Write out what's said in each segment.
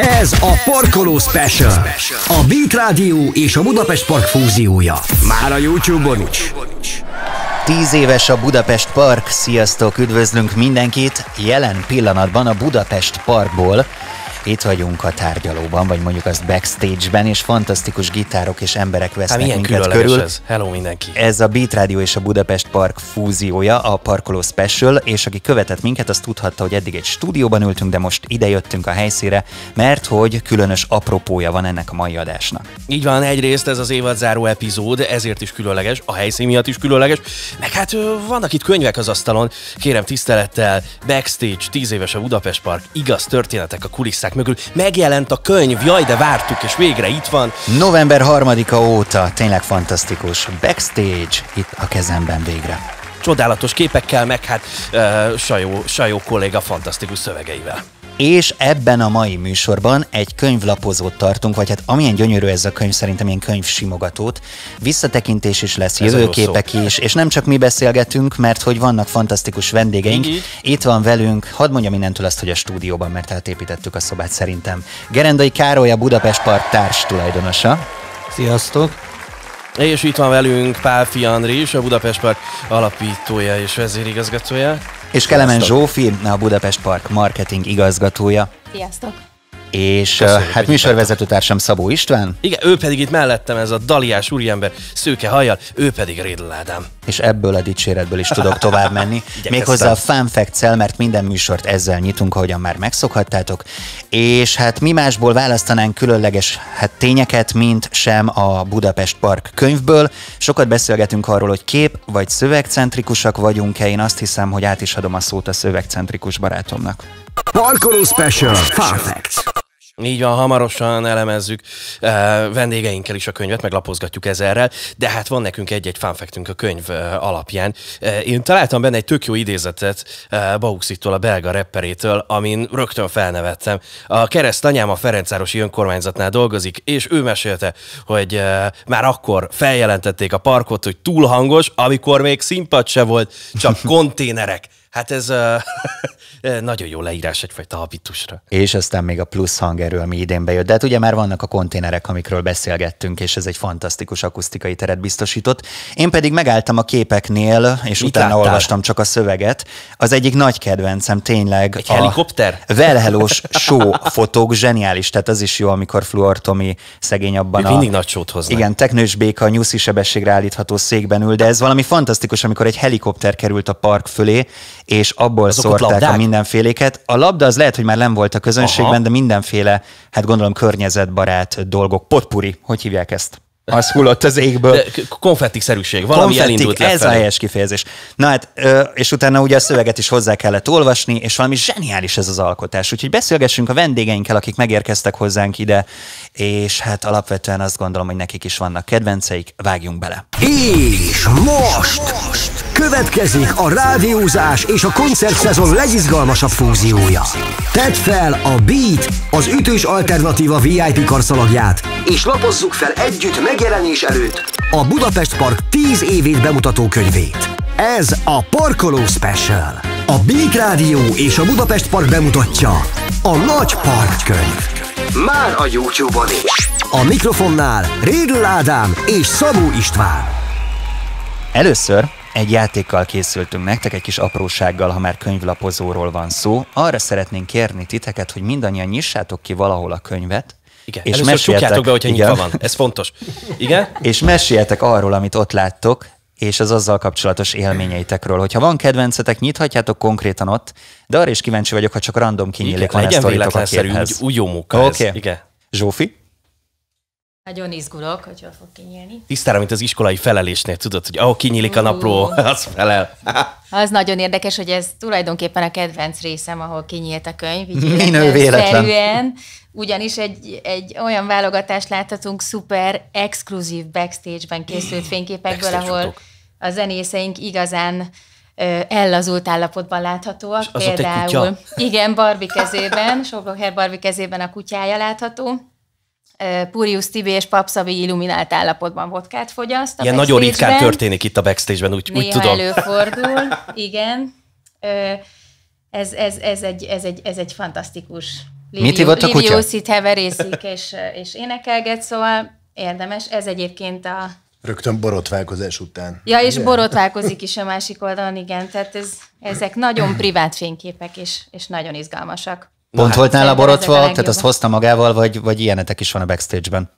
Ez a Parkoló Special. A Beat Rádió és a Budapest Park fúziója. Már a Youtube-on is. Tíz éves a Budapest Park. Sziasztok, üdvözlünk mindenkit. Jelen pillanatban a Budapest Parkból itt vagyunk a tárgyalóban, vagy mondjuk azt backstage-ben, és fantasztikus gitárok és emberek vesznek Há, minket körül. Ez. Hello mindenki! Ez a Beat Radio és a Budapest Park fúziója, a Parkoló Special, és aki követett minket, az tudhatta, hogy eddig egy stúdióban ültünk, de most ide jöttünk a helyszíre, mert hogy különös apropója van ennek a mai adásnak. Így van, egyrészt ez az évadzáró epizód, ezért is különleges, a helyszín miatt is különleges, meg hát vannak itt könyvek az asztalon, kérem tisztelettel, backstage, 10 éves a Budapest Park, igaz történetek a kulisszák kulisszák mögül. Megjelent a könyv, jaj, de vártuk, és végre itt van. November 3-a óta, tényleg fantasztikus. Backstage itt a kezemben végre. Csodálatos képekkel, meg hát uh, Sajó, Sajó kolléga fantasztikus szövegeivel. És ebben a mai műsorban egy könyvlapozót tartunk, vagy hát amilyen gyönyörű ez a könyv, szerintem ilyen könyvsimogatót. Visszatekintés is lesz, jövőképek is, és nem csak mi beszélgetünk, mert hogy vannak fantasztikus vendégeink. Így. Itt van velünk, hadd mondjam mindentől azt, hogy a stúdióban, mert átépítettük a szobát szerintem. Gerendai Károly a Budapest Park társ tulajdonosa. Sziasztok! És itt van velünk Pál Fiandri is, a Budapest Park alapítója és vezérigazgatója. És Kelemen Zsófi, a Budapest Park marketing igazgatója. Sziasztok! És Köszönjük, hát műsorvezetőtársam Szabó István. Igen, ő pedig itt mellettem ez a daliás úriember szőke hajjal, ő pedig Rédl Ádám. És ebből a dicséretből is tudok tovább menni. Méghozzá a Fun facts mert minden műsort ezzel nyitunk, ahogyan már megszokhattátok. És hát mi másból választanánk különleges hát tényeket, mint sem a Budapest Park könyvből. Sokat beszélgetünk arról, hogy kép vagy szövegcentrikusak vagyunk-e. Én azt hiszem, hogy át is adom a szót a szövegcentrikus barátomnak. Parkoló Special. Fun facts. Így van, hamarosan elemezzük eh, vendégeinkkel is a könyvet, meglapozgatjuk ezerrel, de hát van nekünk egy-egy fanfektünk a könyv eh, alapján. Uh, én találtam benne egy tök jó idézetet uh, Bauxittól, a belga repperétől, amin rögtön felnevettem. A kereszt anyám a Ferencárosi önkormányzatnál dolgozik, és ő mesélte, hogy már akkor feljelentették a parkot, hogy túl hangos, amikor még színpad se volt, csak konténerek Hát ez uh, nagyon jó leírás egyfajta habitusra. És aztán még a plusz hangerő, ami idén bejött. De hát ugye már vannak a konténerek, amikről beszélgettünk, és ez egy fantasztikus akusztikai teret biztosított. Én pedig megálltam a képeknél, és Mit utána láttál? olvastam csak a szöveget. Az egyik nagy kedvencem tényleg egy a helikopter? Velhelós show fotók zseniális, tehát az is jó, amikor Fluor Tomi szegény abban Ő a... Mindig nagy sót hoznak. Igen, teknős béka, nyuszi sebességre állítható székben ül, de ez valami fantasztikus, amikor egy helikopter került a park fölé, és abból Azok szórták a mindenféléket. A labda az lehet, hogy már nem volt a közönségben, Aha. de mindenféle, hát gondolom környezetbarát dolgok. Potpuri, hogy hívják ezt? az hullott az égből. Konfettikszerűség, szerűség valami Konfettik, elindult ez lefelé. a helyes kifejezés. Na hát, és utána ugye a szöveget is hozzá kellett olvasni, és valami zseniális ez az alkotás. Úgyhogy beszélgessünk a vendégeinkkel, akik megérkeztek hozzánk ide, és hát alapvetően azt gondolom, hogy nekik is vannak kedvenceik. Vágjunk bele. És most! most. Következik a rádiózás és a koncertszezon legizgalmasabb fúziója. Tedd fel a Beat, az ütős alternatíva VIP karszalagját, és lapozzuk fel együtt megjelenés előtt a Budapest Park 10 évét bemutató könyvét. Ez a Parkoló Special. A Beat Rádió és a Budapest Park bemutatja a Nagy Parkkönyv. Már a YouTube-on is. A mikrofonnál Rédl Ádám és Szabó István. Először egy játékkal készültünk nektek, egy kis aprósággal, ha már könyvlapozóról van szó. Arra szeretnénk kérni titeket, hogy mindannyian nyissátok ki valahol a könyvet, igen. És Először be, hogyha igen. nyitva van. Ez fontos. Igen? és meséljetek arról, amit ott láttok, és az azzal kapcsolatos élményeitekről. Hogyha van kedvencetek, nyithatjátok konkrétan ott, de arra is kíváncsi vagyok, ha csak random kinyílik, van ezt a képhez. Úgy, úgy jó Oké. okay. Igen. Zsófi? Nagyon izgulok, hogy hol fog kinyílni. Tisztára, mint az iskolai felelésnél, tudod, hogy ahol kinyílik a napló, az felel. Az nagyon érdekes, hogy ez tulajdonképpen a kedvenc részem, ahol kinyílt a könyv. Minő véletlen. Ugyanis egy, egy olyan válogatást láthatunk szuper exkluzív backstage-ben készült mm. fényképekből, ahol a zenészeink igazán ellazult állapotban láthatóak. És az Például, igen, Barbie kezében, Sobloher Barbie kezében a kutyája látható Purius Tibi és Papszavi illuminált állapotban vodkát fogyaszt. Ilyen nagyon ritkán történik itt a backstage-ben, úgy, Néha úgy tudom. előfordul, igen. Ez, ez, ez, egy, ez, egy, ez egy fantasztikus Mit a kutya? Liviuszit heverészik és, és énekelget, szóval érdemes. Ez egyébként a... Rögtön borotválkozás után. Ja, és igen. borotválkozik is a másik oldalon, igen. Tehát ez, ezek nagyon privát fényképek, és, és nagyon izgalmasak. Na, Pont hát, volt nála borotva, tehát azt hozta magával, vagy, vagy ilyenetek is van a backstage-ben?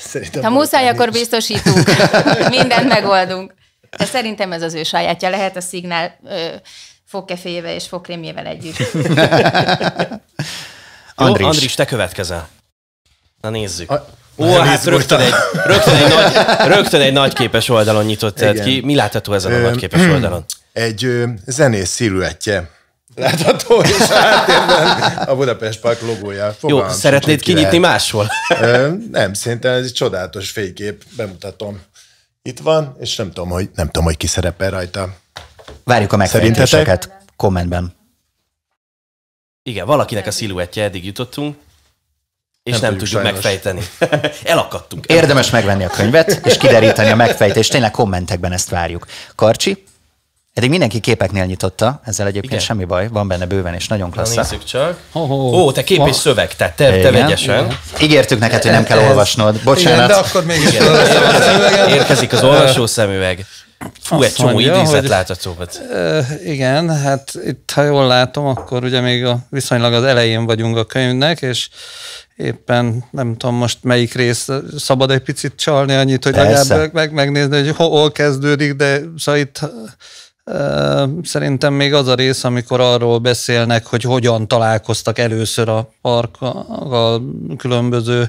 Szerintem ha muszáj, akkor biztosítunk. Mindent megoldunk. De szerintem ez az ő sajátja. Lehet a szignál fogkeféjével és fogkrémjével együtt. Andris. Jó, Andris, te következel. Na nézzük. A- Ó, oh, hát rögtön egy, rögtön, egy nagy, rögtön egy nagyképes oldalon nyitott ki. Mi látható ezen a nagyképes oldalon? Egy ö, zenész sziluettje látható, és a háttérben a Budapest Park logója. Fogalmam Jó, szeretnéd kinyitni máshol? nem, szerintem ez egy csodálatos fénykép, bemutatom. Itt van, és nem tudom, hogy, nem tudom, hogy ki szerepel rajta. Várjuk a megfejtéseket kommentben. Igen, valakinek a sziluettje eddig jutottunk, és nem, nem tudjuk sajnos. megfejteni. Elakadtunk. Érdemes megvenni a könyvet, és kideríteni a megfejtést. Tényleg kommentekben ezt várjuk. Karcsi? Eddig mindenki képeknél nyitotta, ezzel egyébként Igen. semmi baj, van benne bőven, és nagyon klassz. Na, nézzük csak. Oh, oh, Ó, te kép oh. és szöveg, tehát te, te vegyesen. Ígértük neked, hogy nem kell olvasnod. Bocsánat. Igen, de akkor még Érkezik az olvasó szemüveg. Fú, egy csomó mondja, idézet hogy, Igen, hát itt, ha jól látom, akkor ugye még a, viszonylag az elején vagyunk a könyvnek, és éppen nem tudom most melyik rész, szabad egy picit csalni annyit, hogy legalább meg, megnézni, hogy hol kezdődik, de szóval itt Szerintem még az a rész, amikor arról beszélnek, hogy hogyan találkoztak először a parkkal különböző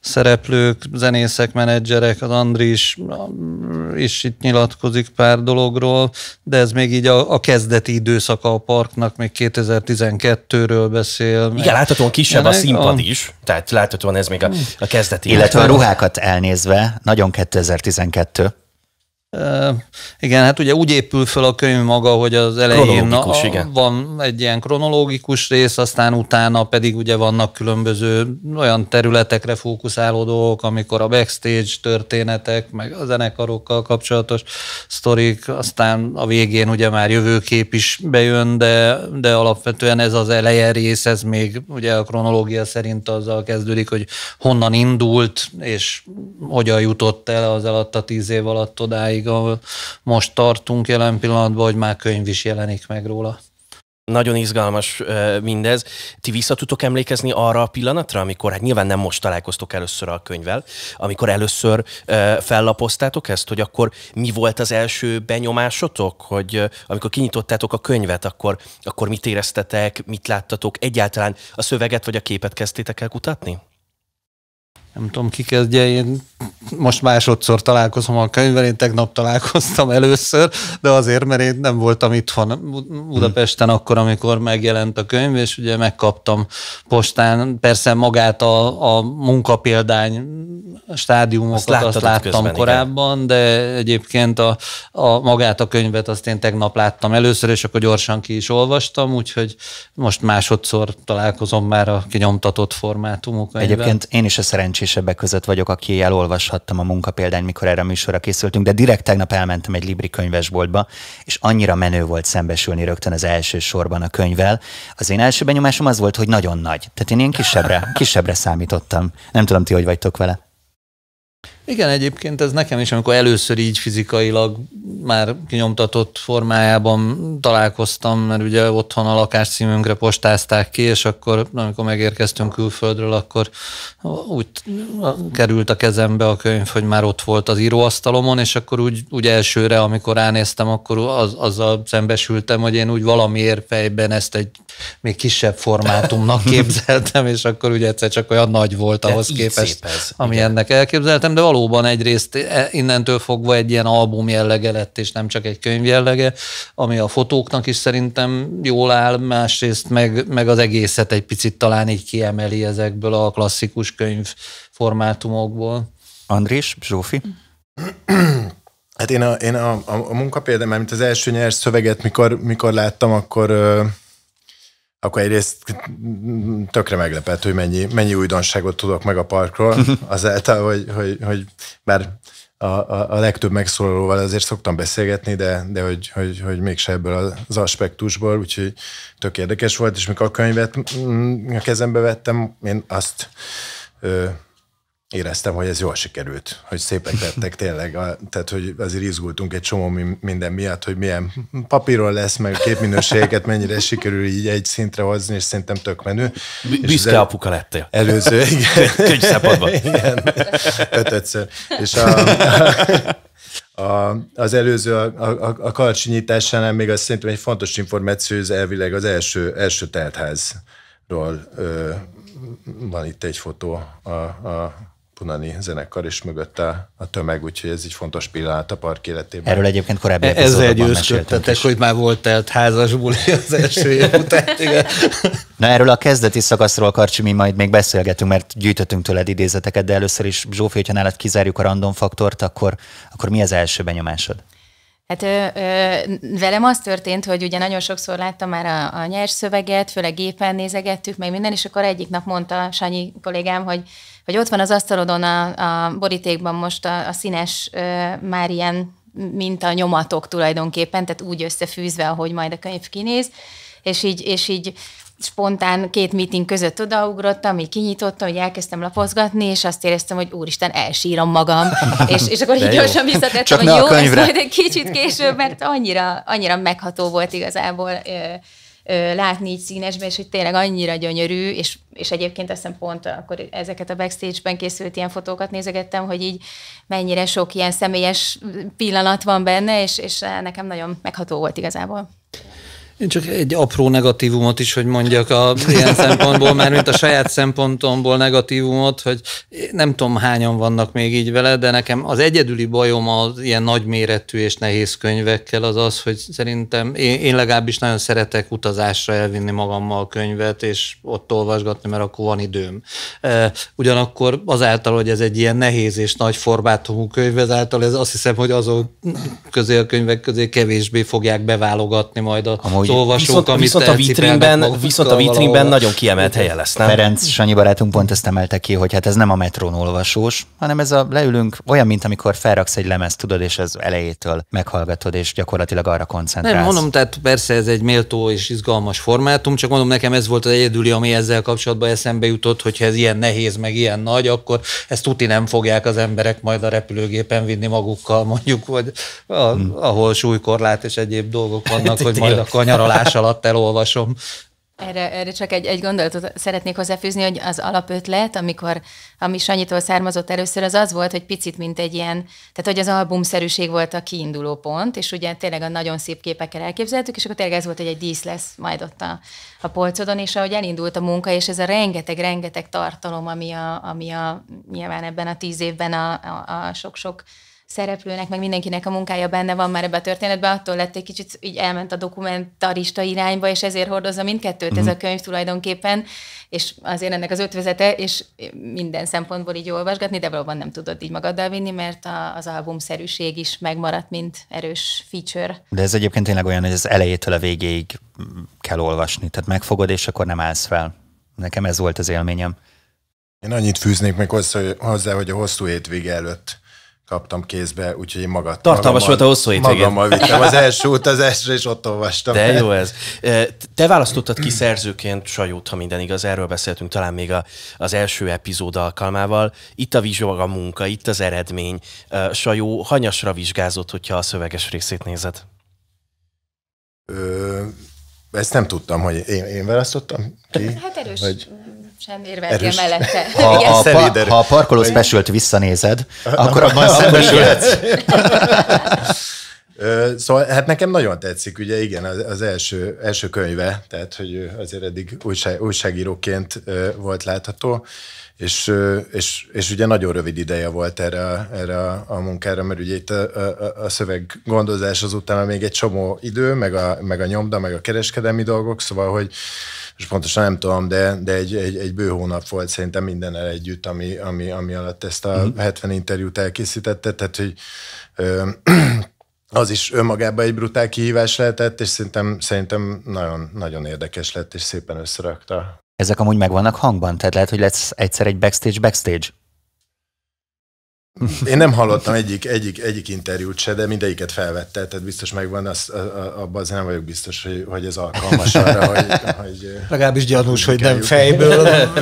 szereplők, zenészek, menedzserek, az Andris is itt nyilatkozik pár dologról, de ez még így a, a kezdeti időszaka a parknak, még 2012-ről beszél. Igen, láthatóan kisebb a színpad a... is, tehát láthatóan ez még a, a kezdeti. Illetve a ruhákat elnézve, nagyon 2012 igen, hát ugye úgy épül föl a könyv maga, hogy az elején a, igen. van egy ilyen kronológikus rész, aztán utána pedig ugye vannak különböző olyan területekre fókuszáló dolgok, amikor a backstage történetek, meg a zenekarokkal kapcsolatos sztorik, aztán a végén ugye már jövőkép is bejön, de, de alapvetően ez az eleje rész, ez még ugye a kronológia szerint azzal kezdődik, hogy honnan indult, és hogyan jutott el az alatt a tíz év alatt odáig, odáig, ahol most tartunk jelen pillanatban, hogy már könyv is jelenik meg róla. Nagyon izgalmas mindez. Ti vissza tudtok emlékezni arra a pillanatra, amikor, hát nyilván nem most találkoztok először a könyvvel, amikor először fellapoztátok ezt, hogy akkor mi volt az első benyomásotok, hogy amikor kinyitottátok a könyvet, akkor, akkor mit éreztetek, mit láttatok, egyáltalán a szöveget vagy a képet kezdtétek el kutatni? Nem tudom, ki kezdje, én most másodszor találkozom a könyvvel, én tegnap találkoztam először, de azért, mert én nem voltam itthon Budapesten akkor, amikor megjelent a könyv, és ugye megkaptam postán, persze magát a, a munkapéldány stádiumokat azt, azt láttam közben, korábban, igen. de egyébként a, a magát a könyvet azt én tegnap láttam először, és akkor gyorsan ki is olvastam, úgyhogy most másodszor találkozom már a kinyomtatott formátumok. Egyébként én is a szerencsésebbek között vagyok, aki elolvashat láthattam a munkapéldányt, mikor erre a műsorra készültünk, de direkt tegnap elmentem egy Libri könyvesboltba, és annyira menő volt szembesülni rögtön az első sorban a könyvvel. Az én első benyomásom az volt, hogy nagyon nagy. Tehát én ilyen kisebbre, kisebbre számítottam. Nem tudom, ti hogy vagytok vele. Igen, egyébként ez nekem is, amikor először így fizikailag már kinyomtatott formájában találkoztam, mert ugye otthon a lakáscímünkre postázták ki, és akkor amikor megérkeztünk külföldről, akkor úgy került a kezembe a könyv, hogy már ott volt az íróasztalomon, és akkor úgy, úgy elsőre, amikor ránéztem, akkor az, azzal szembesültem, hogy én úgy valamiért fejben ezt egy még kisebb formátumnak képzeltem, és akkor ugye egyszer csak olyan nagy volt ahhoz képest, ami ennek elképzeltem, de való valóban egyrészt e, innentől fogva egy ilyen album jellege lett, és nem csak egy könyv jellege, ami a fotóknak is szerintem jól áll, másrészt meg, meg az egészet egy picit talán így kiemeli ezekből a klasszikus könyv formátumokból. Andrés, Zsófi? Hát én a, én a, a, munka például, mint az első nyers szöveget, mikor, mikor láttam, akkor akkor egyrészt tökre meglepett, hogy mennyi, mennyi újdonságot tudok meg a parkról, azáltal, hogy, hogy, hogy bár a, a, a legtöbb megszólalóval azért szoktam beszélgetni, de, de hogy, hogy, hogy mégse ebből az aspektusból, úgyhogy tök érdekes volt, és mikor a könyvet mm, a kezembe vettem, én azt ö, éreztem, hogy ez jól sikerült, hogy szépek lettek tényleg, a, tehát hogy azért izgultunk egy csomó minden miatt, hogy milyen papíron lesz, meg képminőségeket mennyire sikerül így egy szintre hozni, és szerintem tök menő. büszke el, apuka lettél. Előző, igen. Könyv szapadban. Igen, ötötször. És a, a, a, az előző, a, a, a karcsinyításánál még azt szerintem egy fontos információ, ez elvileg az első, első teltházról ö, van itt egy fotó a, a punani zenekar, és mögötte a tömeg, úgyhogy ez egy fontos pillanat a park életében. Erről egyébként korábbi e- Ezzel győzködtetek, hogy már volt telt házas buli az első év után. Igen. Na erről a kezdeti szakaszról, Karcsi, mi majd még beszélgetünk, mert gyűjtöttünk tőled idézeteket, de először is, Zsófi, hogyha nálad kizárjuk a random faktort, akkor, akkor mi az első benyomásod? Hát ö, ö, velem az történt, hogy ugye nagyon sokszor láttam már a, a nyers szöveget, főleg gépen nézegettük, meg minden, és akkor egyik nap mondta Sanyi kollégám, hogy, hogy ott van az asztalodon a, a borítékban most a, a színes ö, már ilyen mint a nyomatok tulajdonképpen, tehát úgy összefűzve, ahogy majd a könyv kinéz, és így, és így spontán két meeting között odaugrottam, így kinyitottam, hogy elkezdtem lapozgatni, és azt éreztem, hogy úristen, elsírom magam. és, és akkor így gyorsan visszatettem, hogy jó, ez majd egy kicsit később, mert annyira, annyira megható volt igazából ö, ö, látni így színesben, és hogy tényleg annyira gyönyörű, és, és egyébként azt hiszem pont akkor ezeket a backstage-ben készült ilyen fotókat nézegettem, hogy így mennyire sok ilyen személyes pillanat van benne, és, és nekem nagyon megható volt igazából. Én csak egy apró negatívumot is, hogy mondjak a ilyen szempontból, mert mint a saját szempontomból negatívumot, hogy nem tudom hányan vannak még így vele, de nekem az egyedüli bajom az ilyen nagyméretű és nehéz könyvekkel az az, hogy szerintem én, én legalábbis nagyon szeretek utazásra elvinni magammal a könyvet, és ott olvasgatni, mert akkor van időm. Ugyanakkor azáltal, hogy ez egy ilyen nehéz és nagy formátumú könyv, ezáltal ez azt hiszem, hogy azok közé a könyvek közé kevésbé fogják beválogatni majd a Amúgy hogy olvasók, viszont, amit viszont a vitrínben, viszont a vitrínben nagyon kiemelt helye lesz, nem? Ferenc Sanyi barátunk pont ezt emelte ki, hogy hát ez nem a metrón olvasós, hanem ez a leülünk olyan, mint amikor felraksz egy lemezt, tudod, és az elejétől meghallgatod, és gyakorlatilag arra koncentrálsz. Nem, mondom, tehát persze ez egy méltó és izgalmas formátum, csak mondom, nekem ez volt az egyedüli, ami ezzel kapcsolatban eszembe jutott, hogyha ez ilyen nehéz, meg ilyen nagy, akkor ezt tuti nem fogják az emberek majd a repülőgépen vinni magukkal, mondjuk, vagy a, hmm. ahol súlykorlát és egyéb dolgok vannak, hogy majd a nyaralás alatt elolvasom. Erre, erre csak egy, egy gondolatot szeretnék hozzáfűzni, hogy az alapötlet, amikor, ami Sanyitól származott először, az az volt, hogy picit mint egy ilyen, tehát hogy az albumszerűség volt a kiinduló pont, és ugye tényleg a nagyon szép képekkel elképzeltük, és akkor tényleg ez volt, hogy egy dísz lesz majd ott a, a polcodon, és ahogy elindult a munka, és ez a rengeteg-rengeteg tartalom, ami a, ami a nyilván ebben a tíz évben a, a, a sok-sok szereplőnek, meg mindenkinek a munkája benne van már ebbe a történetben, attól lett egy kicsit, így elment a dokumentarista irányba, és ezért hordozza mindkettőt ez mhm. a könyv tulajdonképpen, és azért ennek az ötvezete, és minden szempontból így olvasgatni, de valóban nem tudod így magaddal vinni, mert a, az albumszerűség is megmaradt, mint erős feature. De ez egyébként tényleg olyan, hogy az elejétől a végéig kell olvasni, tehát megfogod, és akkor nem állsz fel. Nekem ez volt az élményem. Én annyit fűznék még hozzá hogy a hosszú hétvége előtt kaptam kézbe, úgyhogy én magad. Tartalmas volt a hosszú hétvégén. Magammal vittem az első utazásra, és ott olvastam. De jó ez. Te választottad ki szerzőként Sajót, ha minden igaz, erről beszéltünk talán még a, az első epizód alkalmával. Itt a vizsga a munka, itt az eredmény. Sajó hanyasra vizsgázott, hogyha a szöveges részét nézed? Ö, ezt nem tudtam, hogy én, én választottam ki. Hát erős vagy sem mellette. Ha, Igen. a, ha a parkoló specialt visszanézed, akkor abban szembesülhetsz. Szóval hát nekem nagyon tetszik, ugye igen, az, az első, első könyve, tehát hogy azért eddig újság, újságíróként volt látható, és, és, és ugye nagyon rövid ideje volt erre, erre a, a munkára, mert ugye itt a, a, a szöveg gondozás azután még egy csomó idő, meg a, meg a nyomda, meg a kereskedelmi dolgok, szóval hogy és pontosan nem tudom, de, de egy, egy, egy bő hónap volt szerintem el együtt, ami, ami, ami alatt ezt a mm. 70 interjút elkészítette, tehát hogy ö, az is önmagában egy brutál kihívás lehetett, és szerintem, szerintem nagyon, nagyon érdekes lett, és szépen összerakta. Ezek amúgy megvannak hangban, tehát lehet, hogy lesz egyszer egy backstage-backstage én nem hallottam egyik, egyik, egyik interjút se, de mindegyiket felvette, tehát biztos megvan, az, abban az nem vagyok biztos, hogy, hogy ez alkalmas arra, hogy... hogy Legalábbis gyanús, hogy nem fejből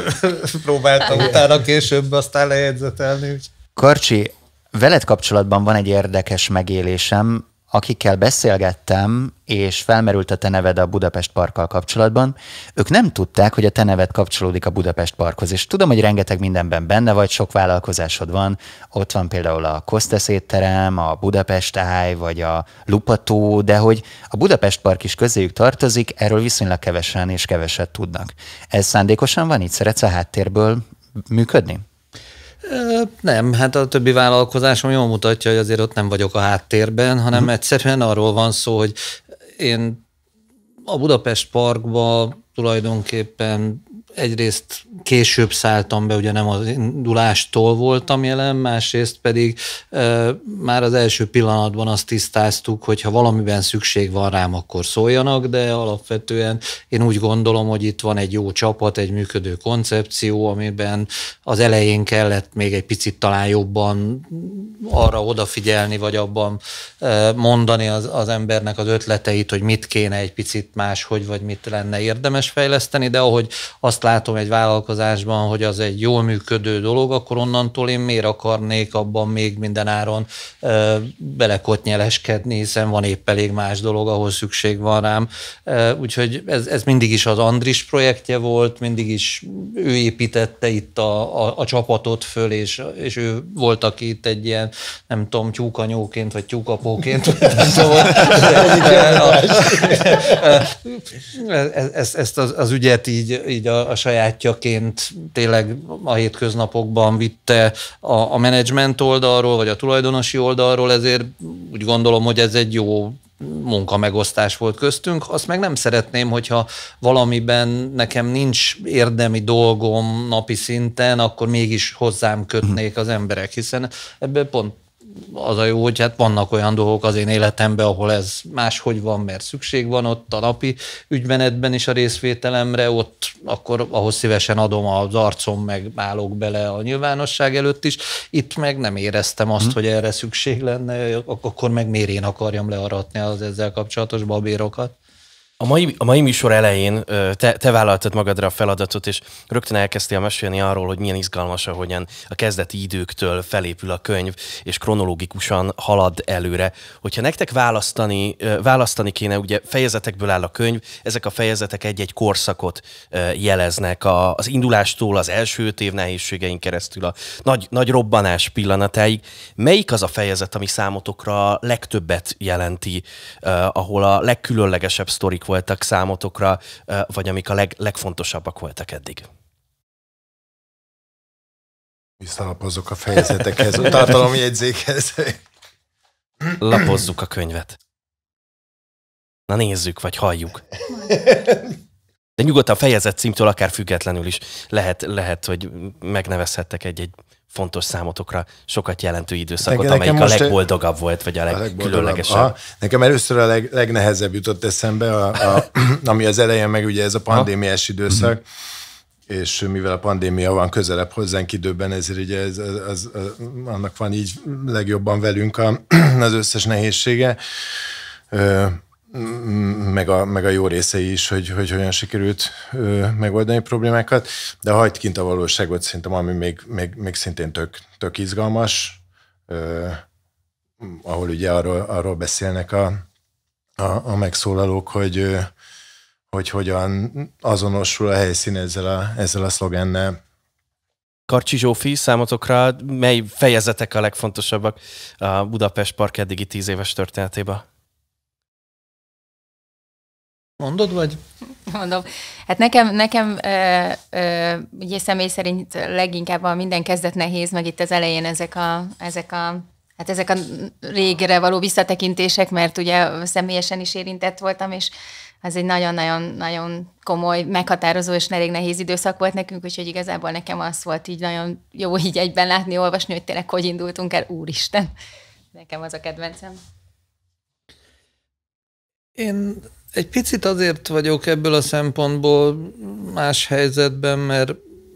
próbáltam utána később aztán lejegyzetelni. Karcsi, veled kapcsolatban van egy érdekes megélésem, akikkel beszélgettem, és felmerült a te neved a Budapest Parkkal kapcsolatban, ők nem tudták, hogy a te neved kapcsolódik a Budapest Parkhoz, és tudom, hogy rengeteg mindenben benne vagy, sok vállalkozásod van, ott van például a Kostesz étterem, a Budapest Áj, vagy a Lupató, de hogy a Budapest Park is közéjük tartozik, erről viszonylag kevesen és keveset tudnak. Ez szándékosan van, így szeretsz a háttérből működni? Nem, hát a többi vállalkozásom jól mutatja, hogy azért ott nem vagyok a háttérben, hanem hmm. egyszerűen arról van szó, hogy én a Budapest Parkban tulajdonképpen egyrészt később szálltam be, ugye nem az indulástól voltam jelen, másrészt pedig e, már az első pillanatban azt tisztáztuk, hogy ha valamiben szükség van rám, akkor szóljanak, de alapvetően én úgy gondolom, hogy itt van egy jó csapat, egy működő koncepció, amiben az elején kellett még egy picit talán jobban arra odafigyelni, vagy abban eh, mondani az, az embernek az ötleteit, hogy mit kéne egy picit máshogy, vagy mit lenne érdemes fejleszteni, de ahogy azt látom egy vállalkozásban, hogy az egy jól működő dolog, akkor onnantól én miért akarnék abban még minden áron eh, belekotnyeleskedni, hiszen van épp elég más dolog, ahol szükség van rám. Eh, úgyhogy ez, ez mindig is az Andris projektje volt, mindig is ő építette itt a, a, a csapatot föl, és, és ő volt, aki itt egy ilyen ilyen, nem tudom, tyúkanyóként, vagy tyúkapóként. szóval, ezt, ez az, az ügyet így, így a, a sajátjaként tényleg a hétköznapokban vitte a, a menedzsment oldalról, vagy a tulajdonosi oldalról, ezért úgy gondolom, hogy ez egy jó munkamegosztás volt köztünk, azt meg nem szeretném, hogyha valamiben nekem nincs érdemi dolgom napi szinten, akkor mégis hozzám kötnék mhm. az emberek, hiszen ebből pont az a jó, hogy hát vannak olyan dolgok az én életemben, ahol ez máshogy van, mert szükség van ott a napi ügymenetben is a részvételemre, ott akkor ahhoz szívesen adom az arcom, meg állok bele a nyilvánosság előtt is. Itt meg nem éreztem azt, hmm. hogy erre szükség lenne, akkor meg miért én akarjam learatni az ezzel kapcsolatos babérokat. A mai, a mai műsor elején te, te vállaltad magadra a feladatot, és rögtön elkezdtél mesélni arról, hogy milyen izgalmas, ahogyan a kezdeti időktől felépül a könyv, és kronológikusan halad előre. Hogyha nektek választani, választani kéne, ugye fejezetekből áll a könyv, ezek a fejezetek egy-egy korszakot jeleznek, a, az indulástól az első öt év nehézségein keresztül a nagy, nagy robbanás pillanatáig. Melyik az a fejezet, ami számotokra legtöbbet jelenti, ahol a legkülönlegesebb sztorik voltak számotokra, vagy amik a leg, legfontosabbak voltak eddig? Visszalapozzuk a fejezetekhez, a tartalomjegyzékhez. Lapozzuk a könyvet. Na nézzük, vagy halljuk. De nyugodtan fejezett címtől akár függetlenül is lehet, lehet hogy megnevezhettek egy-egy fontos számotokra sokat jelentő időszakot, nekem amelyik nekem a legboldogabb volt, vagy a, leg a legkülönlegesebb. Nekem először a leg, legnehezebb jutott eszembe, a, a, ami az elején meg ugye ez a pandémiás időszak, és mivel a pandémia van közelebb hozzánk időben, ezért ugye ez, az, az, az, annak van így legjobban velünk a, az összes nehézsége meg a, meg a jó része is, hogy, hogy hogyan sikerült ö, megoldani problémákat, de hagyd kint a valóságot szerintem, ami még, még, még szintén tök, tök izgalmas, ö, ahol ugye arról, arról beszélnek a, a, a megszólalók, hogy, ö, hogy hogyan azonosul a helyszín ezzel a, ezzel a szlogennel. Karcsi Zsófi, számotokra mely fejezetek a legfontosabbak a Budapest Park eddigi tíz éves történetében? Mondod, vagy? Mondom. Hát nekem, nekem ö, ö, ugye személy szerint leginkább a minden kezdet nehéz, meg itt az elején ezek a, ezek a Hát ezek a régre való visszatekintések, mert ugye személyesen is érintett voltam, és az egy nagyon-nagyon-nagyon komoly, meghatározó és elég nehéz időszak volt nekünk, úgyhogy igazából nekem az volt így nagyon jó így egyben látni, olvasni, hogy tényleg hogy indultunk el, úristen. Nekem az a kedvencem. Én egy picit azért vagyok ebből a szempontból más helyzetben, mert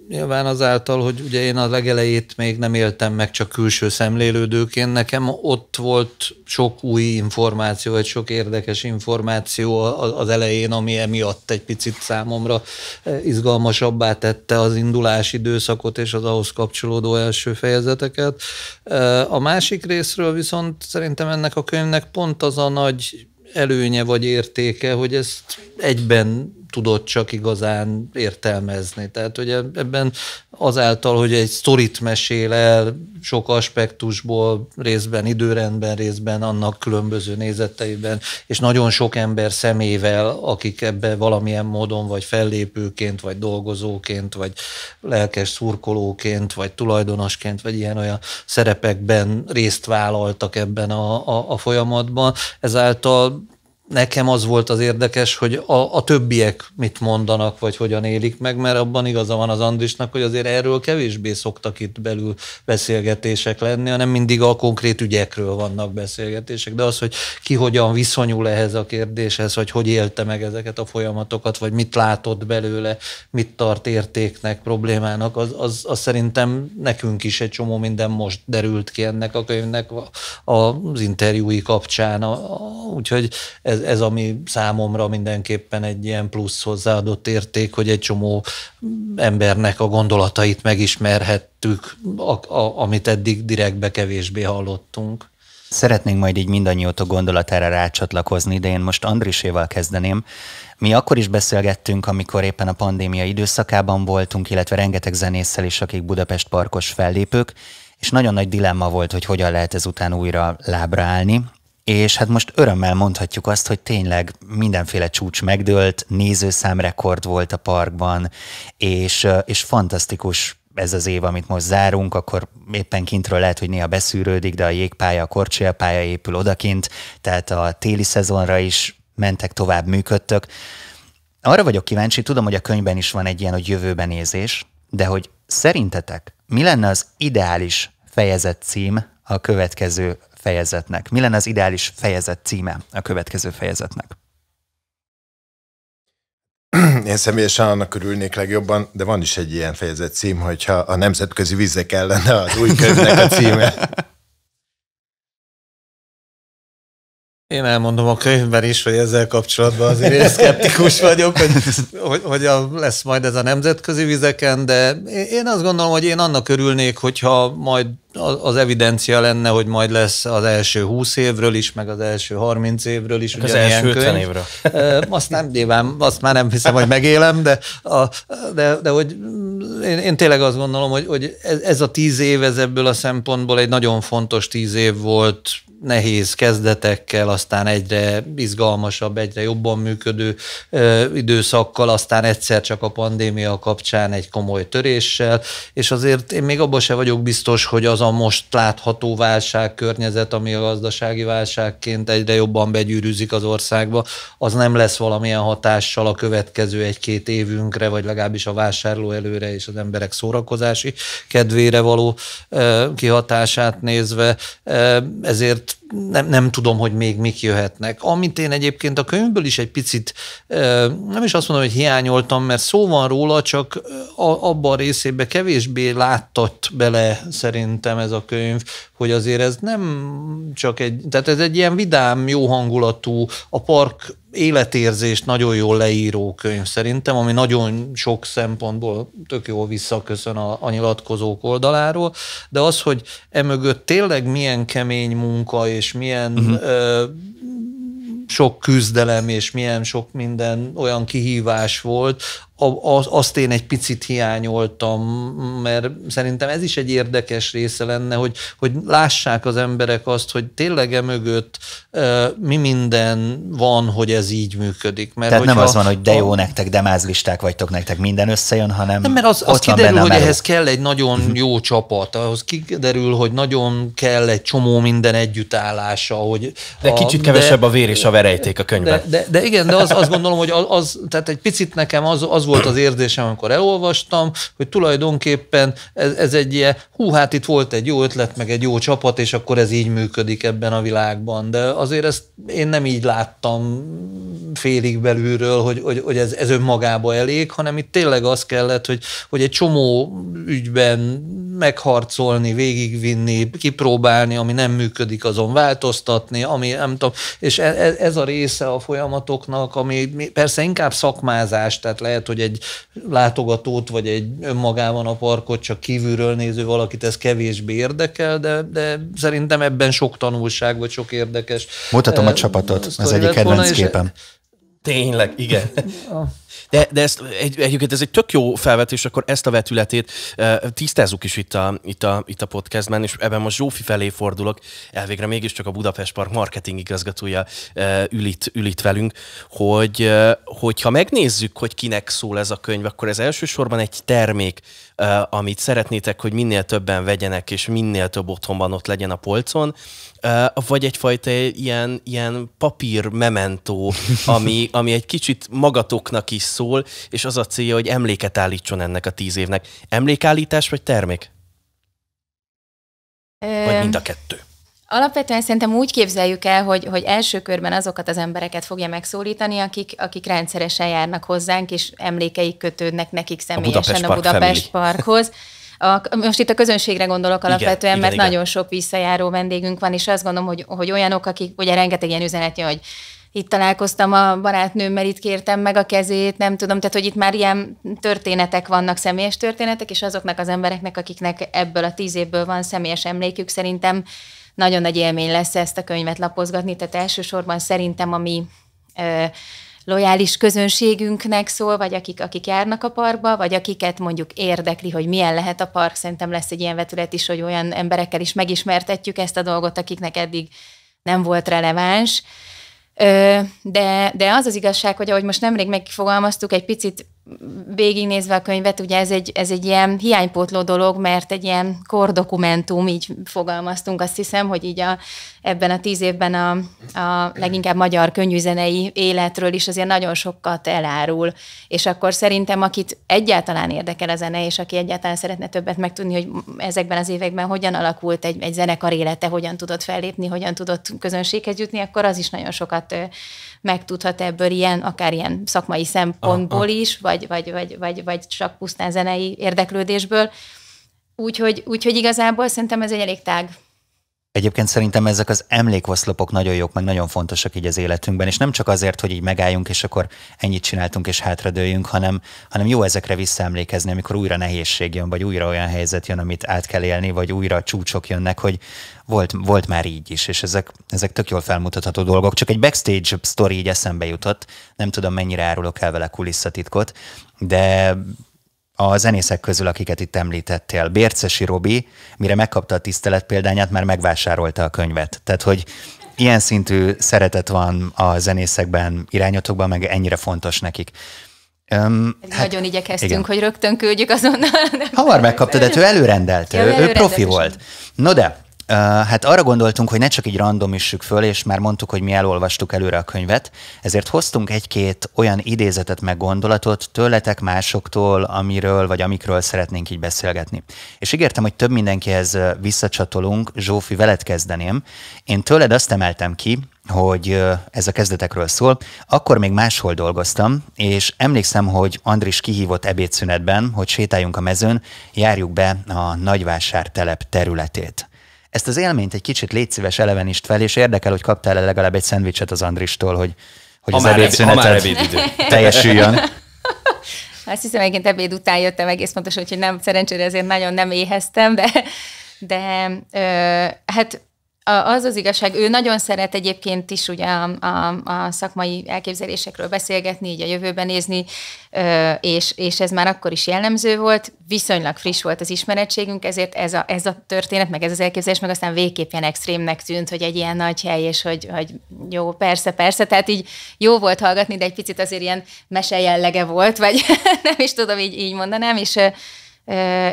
nyilván azáltal, hogy ugye én a legelejét még nem éltem meg csak külső szemlélődőként, nekem ott volt sok új információ, egy sok érdekes információ az elején, ami emiatt egy picit számomra eh, izgalmasabbá tette az indulás időszakot és az ahhoz kapcsolódó első fejezeteket. Eh, a másik részről viszont szerintem ennek a könyvnek pont az a nagy előnye vagy értéke, hogy ezt egyben tudod csak igazán értelmezni. Tehát ugye ebben azáltal, hogy egy sztorit mesél el sok aspektusból, részben időrendben, részben annak különböző nézeteiben, és nagyon sok ember szemével, akik ebbe valamilyen módon vagy fellépőként, vagy dolgozóként, vagy lelkes szurkolóként, vagy tulajdonosként, vagy ilyen-olyan szerepekben részt vállaltak ebben a, a, a folyamatban. Ezáltal nekem az volt az érdekes, hogy a, a többiek mit mondanak, vagy hogyan élik meg, mert abban igaza van az Andrisnak, hogy azért erről kevésbé szoktak itt belül beszélgetések lenni, hanem mindig a konkrét ügyekről vannak beszélgetések, de az, hogy ki hogyan viszonyul ehhez a kérdéshez, vagy hogy élte meg ezeket a folyamatokat, vagy mit látott belőle, mit tart értéknek, problémának, az, az, az szerintem nekünk is egy csomó minden most derült ki ennek a könyvnek az interjúi kapcsán, úgyhogy ez, ez, ez, ami számomra mindenképpen egy ilyen plusz hozzáadott érték, hogy egy csomó embernek a gondolatait megismerhettük, a, a, amit eddig direktbe kevésbé hallottunk. Szeretnénk majd így mindannyiótok gondolatára rácsatlakozni, de én most Andriséval kezdeném. Mi akkor is beszélgettünk, amikor éppen a pandémia időszakában voltunk, illetve rengeteg zenésszel is, akik Budapest parkos fellépők, és nagyon nagy dilemma volt, hogy hogyan lehet ezután újra lábra állni és hát most örömmel mondhatjuk azt, hogy tényleg mindenféle csúcs megdőlt, nézőszámrekord volt a parkban, és, és fantasztikus ez az év, amit most zárunk, akkor éppen kintről lehet, hogy néha beszűrődik, de a jégpálya, a korcsolyapálya épül odakint, tehát a téli szezonra is mentek tovább, működtök. Arra vagyok kíváncsi, tudom, hogy a könyvben is van egy ilyen, hogy jövőbenézés, de hogy szerintetek mi lenne az ideális fejezet cím a következő fejezetnek? Mi lenne az ideális fejezet címe a következő fejezetnek? Én személyesen annak örülnék legjobban, de van is egy ilyen fejezet cím, hogyha a nemzetközi vizek ellen az új könyvnek a címe. Én elmondom a könyvben is, hogy ezzel kapcsolatban azért én szkeptikus vagyok, hogy, hogy, hogy a, lesz majd ez a nemzetközi vizeken, de én azt gondolom, hogy én annak örülnék, hogyha majd az evidencia lenne, hogy majd lesz az első 20 évről is, meg az első 30 évről is. Az első 50 könyv. évről. azt nem nyilván, azt már nem hiszem, hogy megélem, de, a, de, de hogy én, én tényleg azt gondolom, hogy, hogy ez, ez a tíz év, ez ebből a szempontból egy nagyon fontos tíz év volt nehéz kezdetekkel, aztán egyre izgalmasabb, egyre jobban működő időszakkal, aztán egyszer csak a pandémia kapcsán egy komoly töréssel, és azért én még abban se vagyok biztos, hogy az a most látható környezet, ami a gazdasági válságként egyre jobban begyűrűzik az országba, az nem lesz valamilyen hatással a következő egy-két évünkre, vagy legalábbis a vásárló előre és az emberek szórakozási kedvére való kihatását nézve. Ezért it's nem, nem tudom, hogy még mik jöhetnek. Amit én egyébként a könyvből is egy picit, nem is azt mondom, hogy hiányoltam, mert szó van róla, csak abban a részében kevésbé láttat bele szerintem ez a könyv, hogy azért ez nem csak egy, tehát ez egy ilyen vidám, jó hangulatú, a park életérzést nagyon jól leíró könyv szerintem, ami nagyon sok szempontból tök jól visszaköszön a, a nyilatkozók oldaláról, de az, hogy emögött tényleg milyen kemény munka és és milyen uh-huh. ö, sok küzdelem, és milyen sok minden olyan kihívás volt, az, azt én egy picit hiányoltam, mert szerintem ez is egy érdekes része lenne, hogy, hogy lássák az emberek azt, hogy tényleg e mögött mi minden van, hogy ez így működik. Mert Tehát nem az van, hogy de jó a... nektek, de mázlisták vagytok nektek, minden összejön, hanem nem, mert az, az kiderül, hogy ehhez kell egy nagyon mhm. jó csapat, ahhoz kiderül, hogy nagyon kell egy csomó minden együttállása. Hogy de a, kicsit kevesebb de, a vér és a verejték a könyvben. De, de, de igen, de az, azt gondolom, hogy az, az tehát egy picit nekem az, az volt az érzésem, amikor elolvastam, hogy tulajdonképpen ez, ez egy ilyen, hú, hát itt volt egy jó ötlet, meg egy jó csapat, és akkor ez így működik ebben a világban. De azért ezt én nem így láttam félig belülről, hogy, hogy, hogy ez, ez önmagába elég, hanem itt tényleg az kellett, hogy, hogy egy csomó ügyben megharcolni, végigvinni, kipróbálni, ami nem működik, azon változtatni, ami nem tudom, és e, e, ez a része a folyamatoknak, ami persze inkább szakmázás, tehát lehet, hogy egy látogatót, vagy egy önmagában a parkot csak kívülről néző valakit ez kevésbé érdekel, de, de szerintem ebben sok tanulság, vagy sok érdekes. Mutatom a eh, csapatot, az egyik kedvenc képem. Tényleg, igen. De, de ezt, egy, egyébként ez egy tök jó felvetés, akkor ezt a vetületét tisztázzuk is itt a, itt, a, itt a podcastben, és ebben most Zsófi felé fordulok, elvégre mégiscsak a Budapest Park marketing igazgatója ülít, ül, itt, ül itt velünk, hogy hogyha megnézzük, hogy kinek szól ez a könyv, akkor ez elsősorban egy termék, amit szeretnétek, hogy minél többen vegyenek, és minél több otthonban ott legyen a polcon, vagy egyfajta ilyen, ilyen papír mementó, ami, ami egy kicsit magatoknak is szól, és az a célja, hogy emléket állítson ennek a tíz évnek. Emlékállítás vagy termék? Vagy mind a kettő? Alapvetően szerintem úgy képzeljük el, hogy, hogy első körben azokat az embereket fogja megszólítani, akik, akik rendszeresen járnak hozzánk, és emlékeik kötődnek nekik személyesen a Budapest, a Budapest Park Budapest Parkhoz. A, most itt a közönségre gondolok alapvetően, igen, mert igen, nagyon igen. sok visszajáró vendégünk van, és azt gondolom, hogy, hogy olyanok, akik ugye rengeteg ilyen üzenetje, hogy itt találkoztam a mert itt kértem meg a kezét, nem tudom, tehát hogy itt már ilyen történetek vannak, személyes történetek, és azoknak az embereknek, akiknek ebből a tíz évből van személyes emlékük, szerintem nagyon nagy élmény lesz ezt a könyvet lapozgatni, tehát elsősorban szerintem, ami ö, lojális közönségünknek szól, vagy akik, akik járnak a parkba, vagy akiket mondjuk érdekli, hogy milyen lehet a park. Szerintem lesz egy ilyen vetület is, hogy olyan emberekkel is megismertetjük ezt a dolgot, akiknek eddig nem volt releváns. De, de az az igazság, hogy ahogy most nemrég megfogalmaztuk, egy picit végignézve a könyvet, ugye ez egy, ez egy ilyen hiánypótló dolog, mert egy ilyen kordokumentum, így fogalmaztunk, azt hiszem, hogy így a, ebben a tíz évben a, a leginkább magyar könyvüzenei életről is azért nagyon sokat elárul, és akkor szerintem, akit egyáltalán érdekel a zene, és aki egyáltalán szeretne többet megtudni, hogy ezekben az években hogyan alakult egy, egy zenekar élete, hogyan tudott fellépni, hogyan tudott közönséghez jutni, akkor az is nagyon sokat megtudhat ebből ilyen, akár ilyen szakmai szempontból ah, ah. is, vagy, vagy, vagy, vagy, vagy csak pusztán zenei érdeklődésből. Úgyhogy, úgyhogy igazából szerintem ez egy elég tág Egyébként szerintem ezek az emlékoszlopok nagyon jók, meg nagyon fontosak így az életünkben, és nem csak azért, hogy így megálljunk, és akkor ennyit csináltunk, és hátradőljünk, hanem, hanem jó ezekre visszaemlékezni, amikor újra nehézség jön, vagy újra olyan helyzet jön, amit át kell élni, vagy újra a csúcsok jönnek, hogy volt, volt már így is, és ezek, ezek tök jól felmutatható dolgok. Csak egy backstage story így eszembe jutott, nem tudom mennyire árulok el vele kulisszatitkot, de a zenészek közül, akiket itt említettél. Bércesi Robi, mire megkapta a tisztelet példányát, már megvásárolta a könyvet. Tehát, hogy ilyen szintű szeretet van a zenészekben, irányotokban, meg ennyire fontos nekik. Öm, hát, Nagyon igyekeztünk, igen. hogy rögtön küldjük azonnal. Hamar megkaptad, de ő előrendelte, ja, ő, ő profi volt. No de, hát arra gondoltunk, hogy ne csak így random üssük föl, és már mondtuk, hogy mi elolvastuk előre a könyvet, ezért hoztunk egy-két olyan idézetet meg gondolatot tőletek másoktól, amiről vagy amikről szeretnénk így beszélgetni. És ígértem, hogy több mindenkihez visszacsatolunk. Zsófi, veled kezdeném. Én tőled azt emeltem ki, hogy ez a kezdetekről szól. Akkor még máshol dolgoztam, és emlékszem, hogy Andris kihívott ebédszünetben, hogy sétáljunk a mezőn, járjuk be a nagyvásártelep területét. Ezt az élményt egy kicsit légy szíves elevenítsd fel, és érdekel, hogy kaptál-e legalább egy szendvicset az Andristól, hogy, hogy ha az ebédszünetet teljesüljön. Azt hiszem, egyébként ebéd után jöttem egész pontosan, hogy nem, szerencsére ezért nagyon nem éheztem, de, de ö, hát az az igazság, ő nagyon szeret egyébként is ugye a, a, a szakmai elképzelésekről beszélgetni, így a jövőben nézni, és, és ez már akkor is jellemző volt, viszonylag friss volt az ismerettségünk, ezért ez a, ez a történet, meg ez az elképzelés, meg aztán ilyen extrémnek tűnt, hogy egy ilyen nagy hely, és hogy, hogy jó, persze, persze, tehát így jó volt hallgatni, de egy picit azért ilyen mese jellege volt, vagy nem is tudom, így, így mondanám, és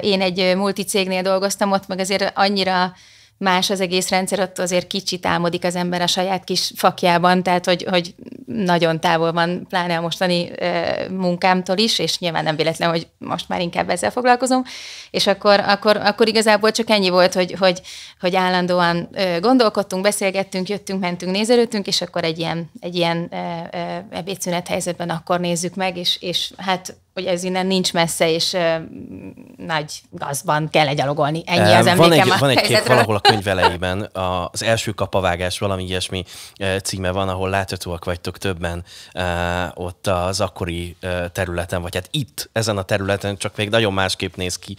én egy multicégnél dolgoztam ott, meg azért annyira más az egész rendszer, ott azért kicsit álmodik az ember a saját kis fakjában, tehát hogy, hogy nagyon távol van pláne a mostani e, munkámtól is, és nyilván nem véletlen, hogy most már inkább ezzel foglalkozom, és akkor, akkor, akkor igazából csak ennyi volt, hogy, hogy, hogy állandóan e, gondolkodtunk, beszélgettünk, jöttünk, mentünk, nézelődtünk, és akkor egy ilyen, egy ilyen e, e, ebédszünet helyzetben akkor nézzük meg, és, és hát hogy ez innen nincs messze, és ö, nagy gazban kell legyalogolni. Ennyi az emlékem van egy, a Van egy kép valahol a könyv elejében, az első kapavágás, valami ilyesmi címe van, ahol láthatóak vagytok többen ott az akkori területen, vagy hát itt, ezen a területen, csak még nagyon másképp néz ki.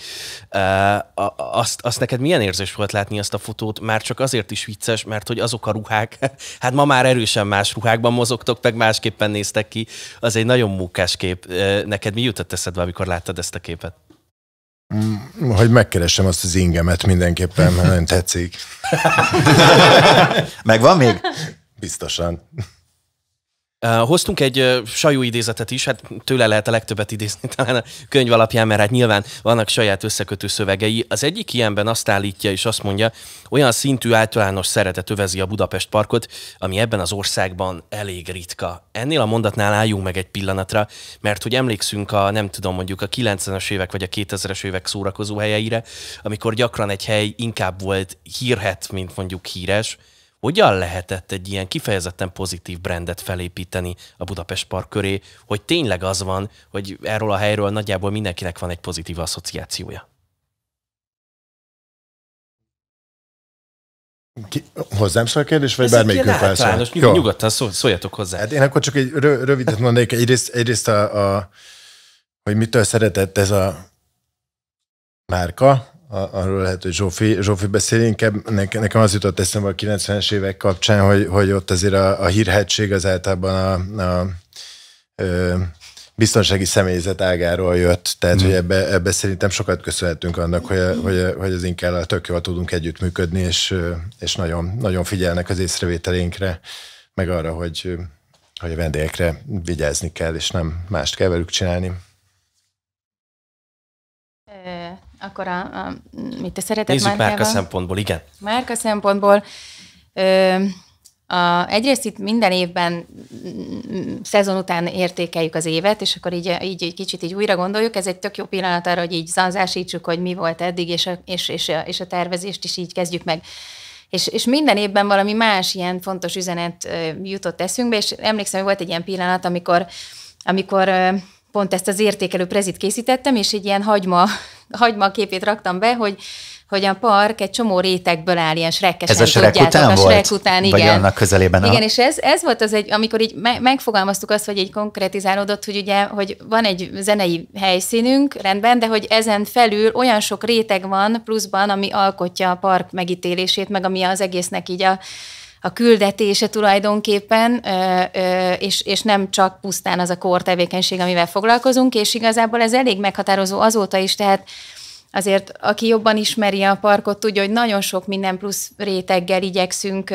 Azt, azt neked milyen érzés volt látni azt a fotót? Már csak azért is vicces, mert hogy azok a ruhák, hát ma már erősen más ruhákban mozogtok, meg másképpen néztek ki. Az egy nagyon munkás kép. Neked mi jutott eszedbe, amikor láttad ezt a képet? Mm, hogy megkeresem azt az ingemet mindenképpen, mert nagyon tetszik. Megvan még? Biztosan. Hoztunk egy sajú idézetet is, hát tőle lehet a legtöbbet idézni talán a könyv alapján, mert hát nyilván vannak saját összekötő szövegei. Az egyik ilyenben azt állítja és azt mondja, olyan szintű általános szeretet övezi a Budapest parkot, ami ebben az országban elég ritka. Ennél a mondatnál álljunk meg egy pillanatra, mert hogy emlékszünk a, nem tudom, mondjuk a 90-es évek vagy a 2000-es évek szórakozó helyeire, amikor gyakran egy hely inkább volt hírhet, mint mondjuk híres, hogyan lehetett egy ilyen kifejezetten pozitív brandet felépíteni a Budapest Park köré, hogy tényleg az van, hogy erről a helyről nagyjából mindenkinek van egy pozitív asszociációja? Ki, hozzám szól a kérdés, vagy bármelyik felszól? Nyug, nyugodtan szó, szóljatok hozzá. Hát én akkor csak egy rö, rövidet mondanék. Egyrészt, egyrészt a, a, hogy mitől szeretett ez a márka, arról lehet, hogy Zsófi, Zsófi beszél, inkább nekem az jutott eszembe a 90-es évek kapcsán, hogy, hogy ott azért a, a hírhetség az általában a, a, a biztonsági személyzet ágáról jött, tehát mm. hogy ebbe, ebbe szerintem sokat köszönhetünk annak, hogy, hogy, hogy az inkább tök jól tudunk együttműködni, és, és nagyon, nagyon figyelnek az észrevételénkre, meg arra, hogy, hogy a vendégekre vigyázni kell, és nem mást kell velük csinálni. Akkor a, a mit te szeretett Nézzük márkával. márka szempontból, igen. Márka szempontból ö, a, egyrészt itt minden évben mm, szezon után értékeljük az évet, és akkor így, így, így kicsit így újra gondoljuk. Ez egy tök jó pillanat arra, hogy így zanzásítsuk, hogy mi volt eddig, és a, és, és, a, és a tervezést is így kezdjük meg. És, és minden évben valami más ilyen fontos üzenet jutott eszünkbe, és emlékszem, hogy volt egy ilyen pillanat, amikor, amikor pont ezt az értékelő prezit készítettem, és egy ilyen hagyma hagyma képét raktam be, hogy hogy a park egy csomó rétegből áll, ilyen srekkesen Ez a srek tudjátok, után a srek volt? után, igen. Vagy annak közelében. Igen, a... és ez, ez volt az egy, amikor így me- megfogalmaztuk azt, hogy egy konkretizálódott, hogy ugye, hogy van egy zenei helyszínünk, rendben, de hogy ezen felül olyan sok réteg van pluszban, ami alkotja a park megítélését, meg ami az egésznek így a a küldetése tulajdonképpen, és, és nem csak pusztán az a tevékenység, amivel foglalkozunk, és igazából ez elég meghatározó azóta is, tehát azért aki jobban ismeri a parkot, tudja, hogy nagyon sok minden plusz réteggel igyekszünk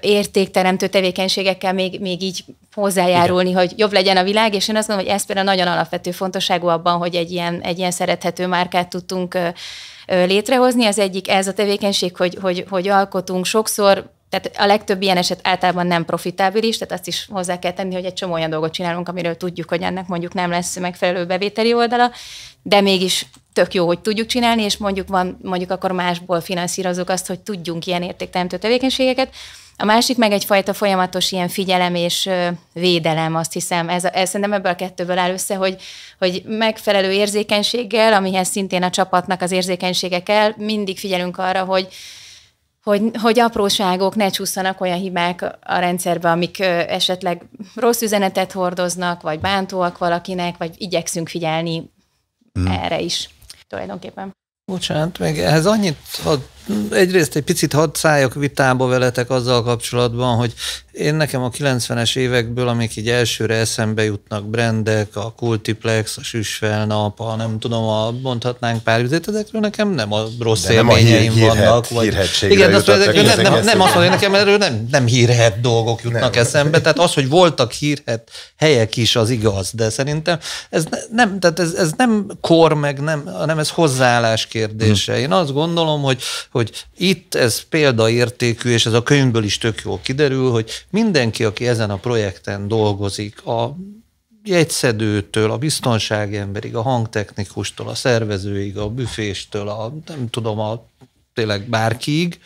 értékteremtő tevékenységekkel még, még így hozzájárulni, Igen. hogy jobb legyen a világ, és én azt gondolom, hogy ez például nagyon alapvető fontosságú abban, hogy egy ilyen, egy ilyen szerethető márkát tudtunk létrehozni. Az egyik ez a tevékenység, hogy, hogy, hogy alkotunk sokszor, tehát a legtöbb ilyen eset általában nem profitábilis, tehát azt is hozzá kell tenni, hogy egy csomó olyan dolgot csinálunk, amiről tudjuk, hogy ennek mondjuk nem lesz megfelelő bevételi oldala, de mégis tök jó, hogy tudjuk csinálni, és mondjuk van, mondjuk akkor másból finanszírozunk azt, hogy tudjunk ilyen értékteremtő tevékenységeket. A másik meg egyfajta folyamatos ilyen figyelem és védelem, azt hiszem, ez, ez szerintem ebből a kettőből áll össze, hogy, hogy megfelelő érzékenységgel, amihez szintén a csapatnak az érzékenysége kell, mindig figyelünk arra, hogy hogy, hogy apróságok ne csúszanak olyan hibák a rendszerbe, amik esetleg rossz üzenetet hordoznak, vagy bántóak valakinek, vagy igyekszünk figyelni hmm. erre is tulajdonképpen. Bocsánat, meg ehhez annyit hadd egyrészt egy picit hadd szálljak vitába veletek azzal kapcsolatban, hogy én nekem a 90-es évekből, amik így elsőre eszembe jutnak, brendek, a Kultiplex, a Süsfelnap, a nem tudom, a, mondhatnánk pár üzlet, ezekről nekem nem a rossz De élményeim hír, vannak. Hír, vagy... Igen, azt, ezek, nem, nem, nem, nem azt mondom, nekem erről nem, nem hírhet dolgok jutnak nem. eszembe, tehát az, hogy voltak hírhet helyek is, az igaz, de szerintem ez nem, tehát ez, ez nem kor, meg nem, hanem ez hozzáállás kérdése. Hm. Én azt gondolom, hogy, hogy itt ez példaértékű, és ez a könyvből is tök jól kiderül, hogy mindenki, aki ezen a projekten dolgozik, a jegyszedőtől, a emberig, a hangtechnikustól, a szervezőig, a büféstől, a nem tudom, a tényleg bárkiig,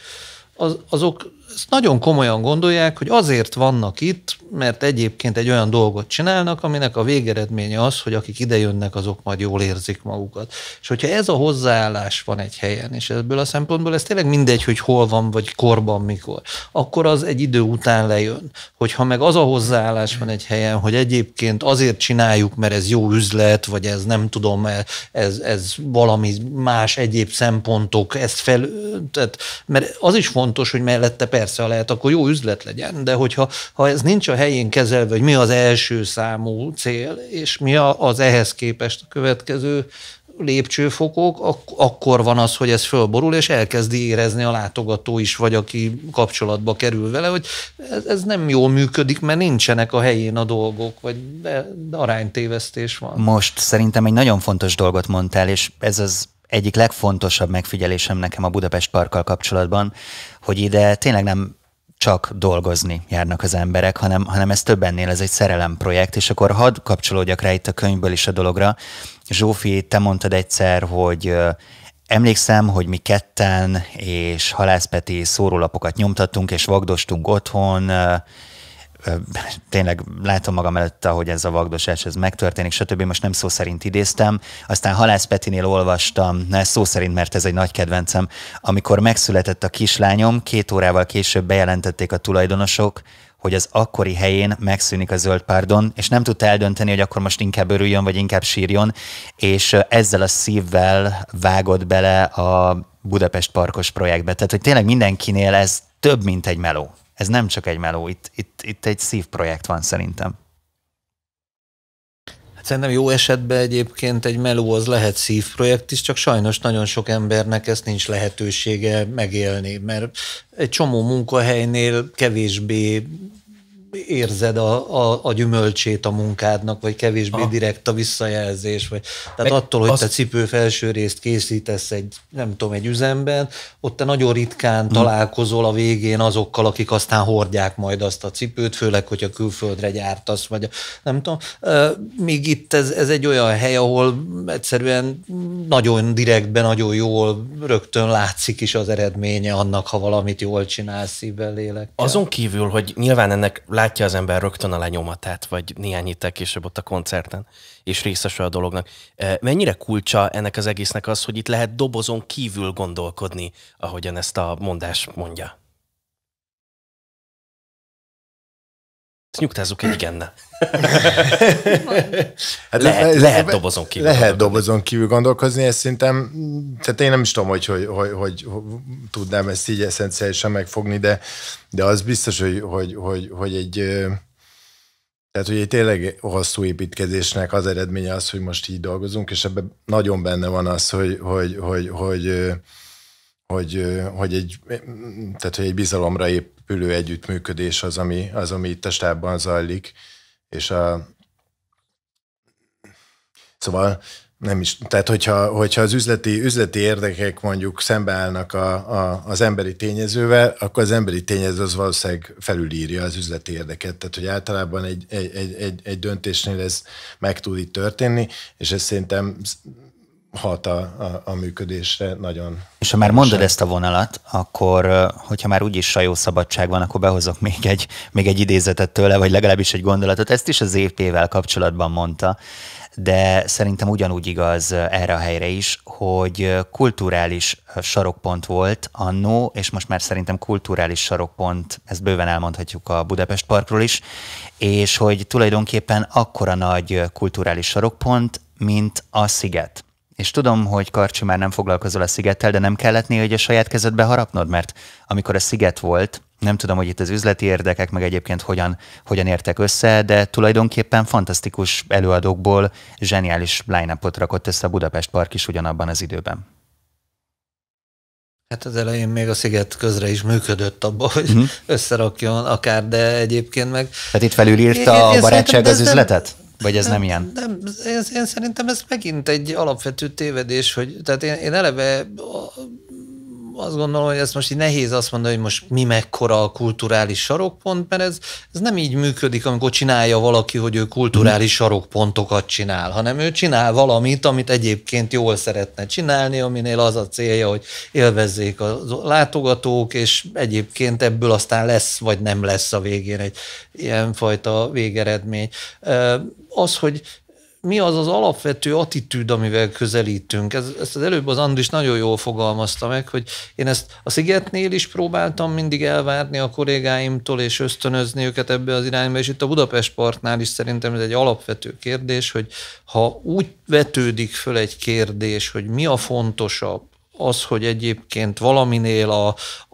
az, azok ezt nagyon komolyan gondolják, hogy azért vannak itt, mert egyébként egy olyan dolgot csinálnak, aminek a végeredménye az, hogy akik idejönnek, azok majd jól érzik magukat. És hogyha ez a hozzáállás van egy helyen, és ebből a szempontból ez tényleg mindegy, hogy hol van, vagy korban, mikor, akkor az egy idő után lejön. Hogyha meg az a hozzáállás van egy helyen, hogy egyébként azért csináljuk, mert ez jó üzlet, vagy ez nem tudom, e, ez, ez valami más egyéb szempontok, ezt fel, tehát, mert az is fontos, hogy mellette persze, lehet, akkor jó üzlet legyen, de hogyha ha ez nincs a helyén kezelve, hogy mi az első számú cél, és mi az ehhez képest a következő lépcsőfokok, ak- akkor van az, hogy ez fölborul, és elkezdi érezni a látogató is, vagy aki kapcsolatba kerül vele, hogy ez, ez nem jól működik, mert nincsenek a helyén a dolgok, vagy aránytévesztés van. Most szerintem egy nagyon fontos dolgot mondtál, és ez az egyik legfontosabb megfigyelésem nekem a Budapest Parkkal kapcsolatban, hogy ide tényleg nem csak dolgozni járnak az emberek, hanem, hanem ez több ennél, ez egy projekt, és akkor hadd kapcsolódjak rá itt a könyvből is a dologra. Zsófi, te mondtad egyszer, hogy Emlékszem, hogy mi ketten és Halászpeti szórólapokat nyomtattunk, és vagdostunk otthon, tényleg látom magam előtt, hogy ez a vagdosás, ez megtörténik, stb. Most nem szó szerint idéztem. Aztán Halász Petinél olvastam, na ez szó szerint, mert ez egy nagy kedvencem, amikor megszületett a kislányom, két órával később bejelentették a tulajdonosok, hogy az akkori helyén megszűnik a zöld párdon, és nem tudta eldönteni, hogy akkor most inkább örüljön, vagy inkább sírjon, és ezzel a szívvel vágott bele a Budapest Parkos projektbe. Tehát, hogy tényleg mindenkinél ez több, mint egy meló ez nem csak egy meló, itt, itt, itt egy szívprojekt van szerintem. Hát szerintem jó esetben egyébként egy meló az lehet szívprojekt is, csak sajnos nagyon sok embernek ezt nincs lehetősége megélni, mert egy csomó munkahelynél kevésbé érzed a, a, a gyümölcsét a munkádnak, vagy kevésbé Aha. direkt a visszajelzés. Vagy, tehát Meg attól, hogy az... te cipő felső részt készítesz egy, nem tudom, egy üzemben, ott te nagyon ritkán hmm. találkozol a végén azokkal, akik aztán hordják majd azt a cipőt, főleg, hogyha külföldre gyártasz, vagy nem tudom. Míg itt ez, ez egy olyan hely, ahol egyszerűen nagyon direktben, nagyon jól rögtön látszik is az eredménye annak, ha valamit jól csinálsz szívvel, lélekkel. Azon kívül, hogy nyilván ennek látja az ember rögtön a lenyomatát, vagy néhány héttel később ott a koncerten, és részese a dolognak. E, mennyire kulcsa ennek az egésznek az, hogy itt lehet dobozon kívül gondolkodni, ahogyan ezt a mondás mondja? Ezt nyugtázzuk egy igenne. hát lehet, ez, lehet dobozon kívül. Lehet dobozon kívül gondolkozni, ezt szerintem, tehát én nem is tudom, hogy hogy, hogy, hogy, tudnám ezt így eszenciálisan megfogni, de, de az biztos, hogy, hogy, hogy, hogy egy tehát, hogy egy tényleg hosszú építkezésnek az eredménye az, hogy most így dolgozunk, és ebben nagyon benne van az, hogy, hogy, hogy, hogy, hogy, hogy, hogy egy, tehát, hogy egy bizalomra ép, épülő együttműködés az, ami, az, ami itt a stábban zajlik, és a... Szóval nem is, tehát hogyha, hogyha az üzleti, üzleti érdekek mondjuk szembeállnak a, a, az emberi tényezővel, akkor az emberi tényező az valószínűleg felülírja az üzleti érdeket. Tehát, hogy általában egy, egy, egy, egy döntésnél ez meg tud itt történni, és ez szerintem hat a, a, a működésre nagyon. És ha már mondod sem. ezt a vonalat, akkor hogyha már úgyis sajó szabadság van, akkor behozok még egy, még egy idézetet tőle, vagy legalábbis egy gondolatot. Ezt is az EP-vel kapcsolatban mondta, de szerintem ugyanúgy igaz erre a helyre is, hogy kulturális sarokpont volt annó, és most már szerintem kulturális sarokpont, ezt bőven elmondhatjuk a Budapest Parkról is, és hogy tulajdonképpen akkora nagy kulturális sarokpont, mint a sziget. És tudom, hogy Karcsi már nem foglalkozol a szigettel, de nem kellett néha hogy a saját kezedbe harapnod, mert amikor a sziget volt, nem tudom, hogy itt az üzleti érdekek meg egyébként hogyan, hogyan értek össze, de tulajdonképpen fantasztikus előadókból zseniális line rakott össze a Budapest Park is ugyanabban az időben. Hát az elején még a Sziget közre is működött abba, hogy Mm-hmm. összerakjon akár, de egyébként meg... Tehát itt felülírta a barátság az üzletet? Vagy ez nem, nem ilyen? Nem, én, én szerintem ez megint egy alapvető tévedés, hogy tehát én, én eleve azt gondolom, hogy ezt most így nehéz azt mondani, hogy most mi mekkora a kulturális sarokpont, mert ez, ez nem így működik, amikor csinálja valaki, hogy ő kulturális sarokpontokat csinál, hanem ő csinál valamit, amit egyébként jól szeretne csinálni, aminél az a célja, hogy élvezzék a látogatók, és egyébként ebből aztán lesz, vagy nem lesz a végén egy ilyenfajta végeredmény. Az, hogy mi az az alapvető attitűd, amivel közelítünk. Ez, ezt az előbb az Andris nagyon jól fogalmazta meg, hogy én ezt a Szigetnél is próbáltam mindig elvárni a kollégáimtól, és ösztönözni őket ebbe az irányba, és itt a Budapest partnál is szerintem ez egy alapvető kérdés, hogy ha úgy vetődik föl egy kérdés, hogy mi a fontosabb, az, hogy egyébként valaminél a,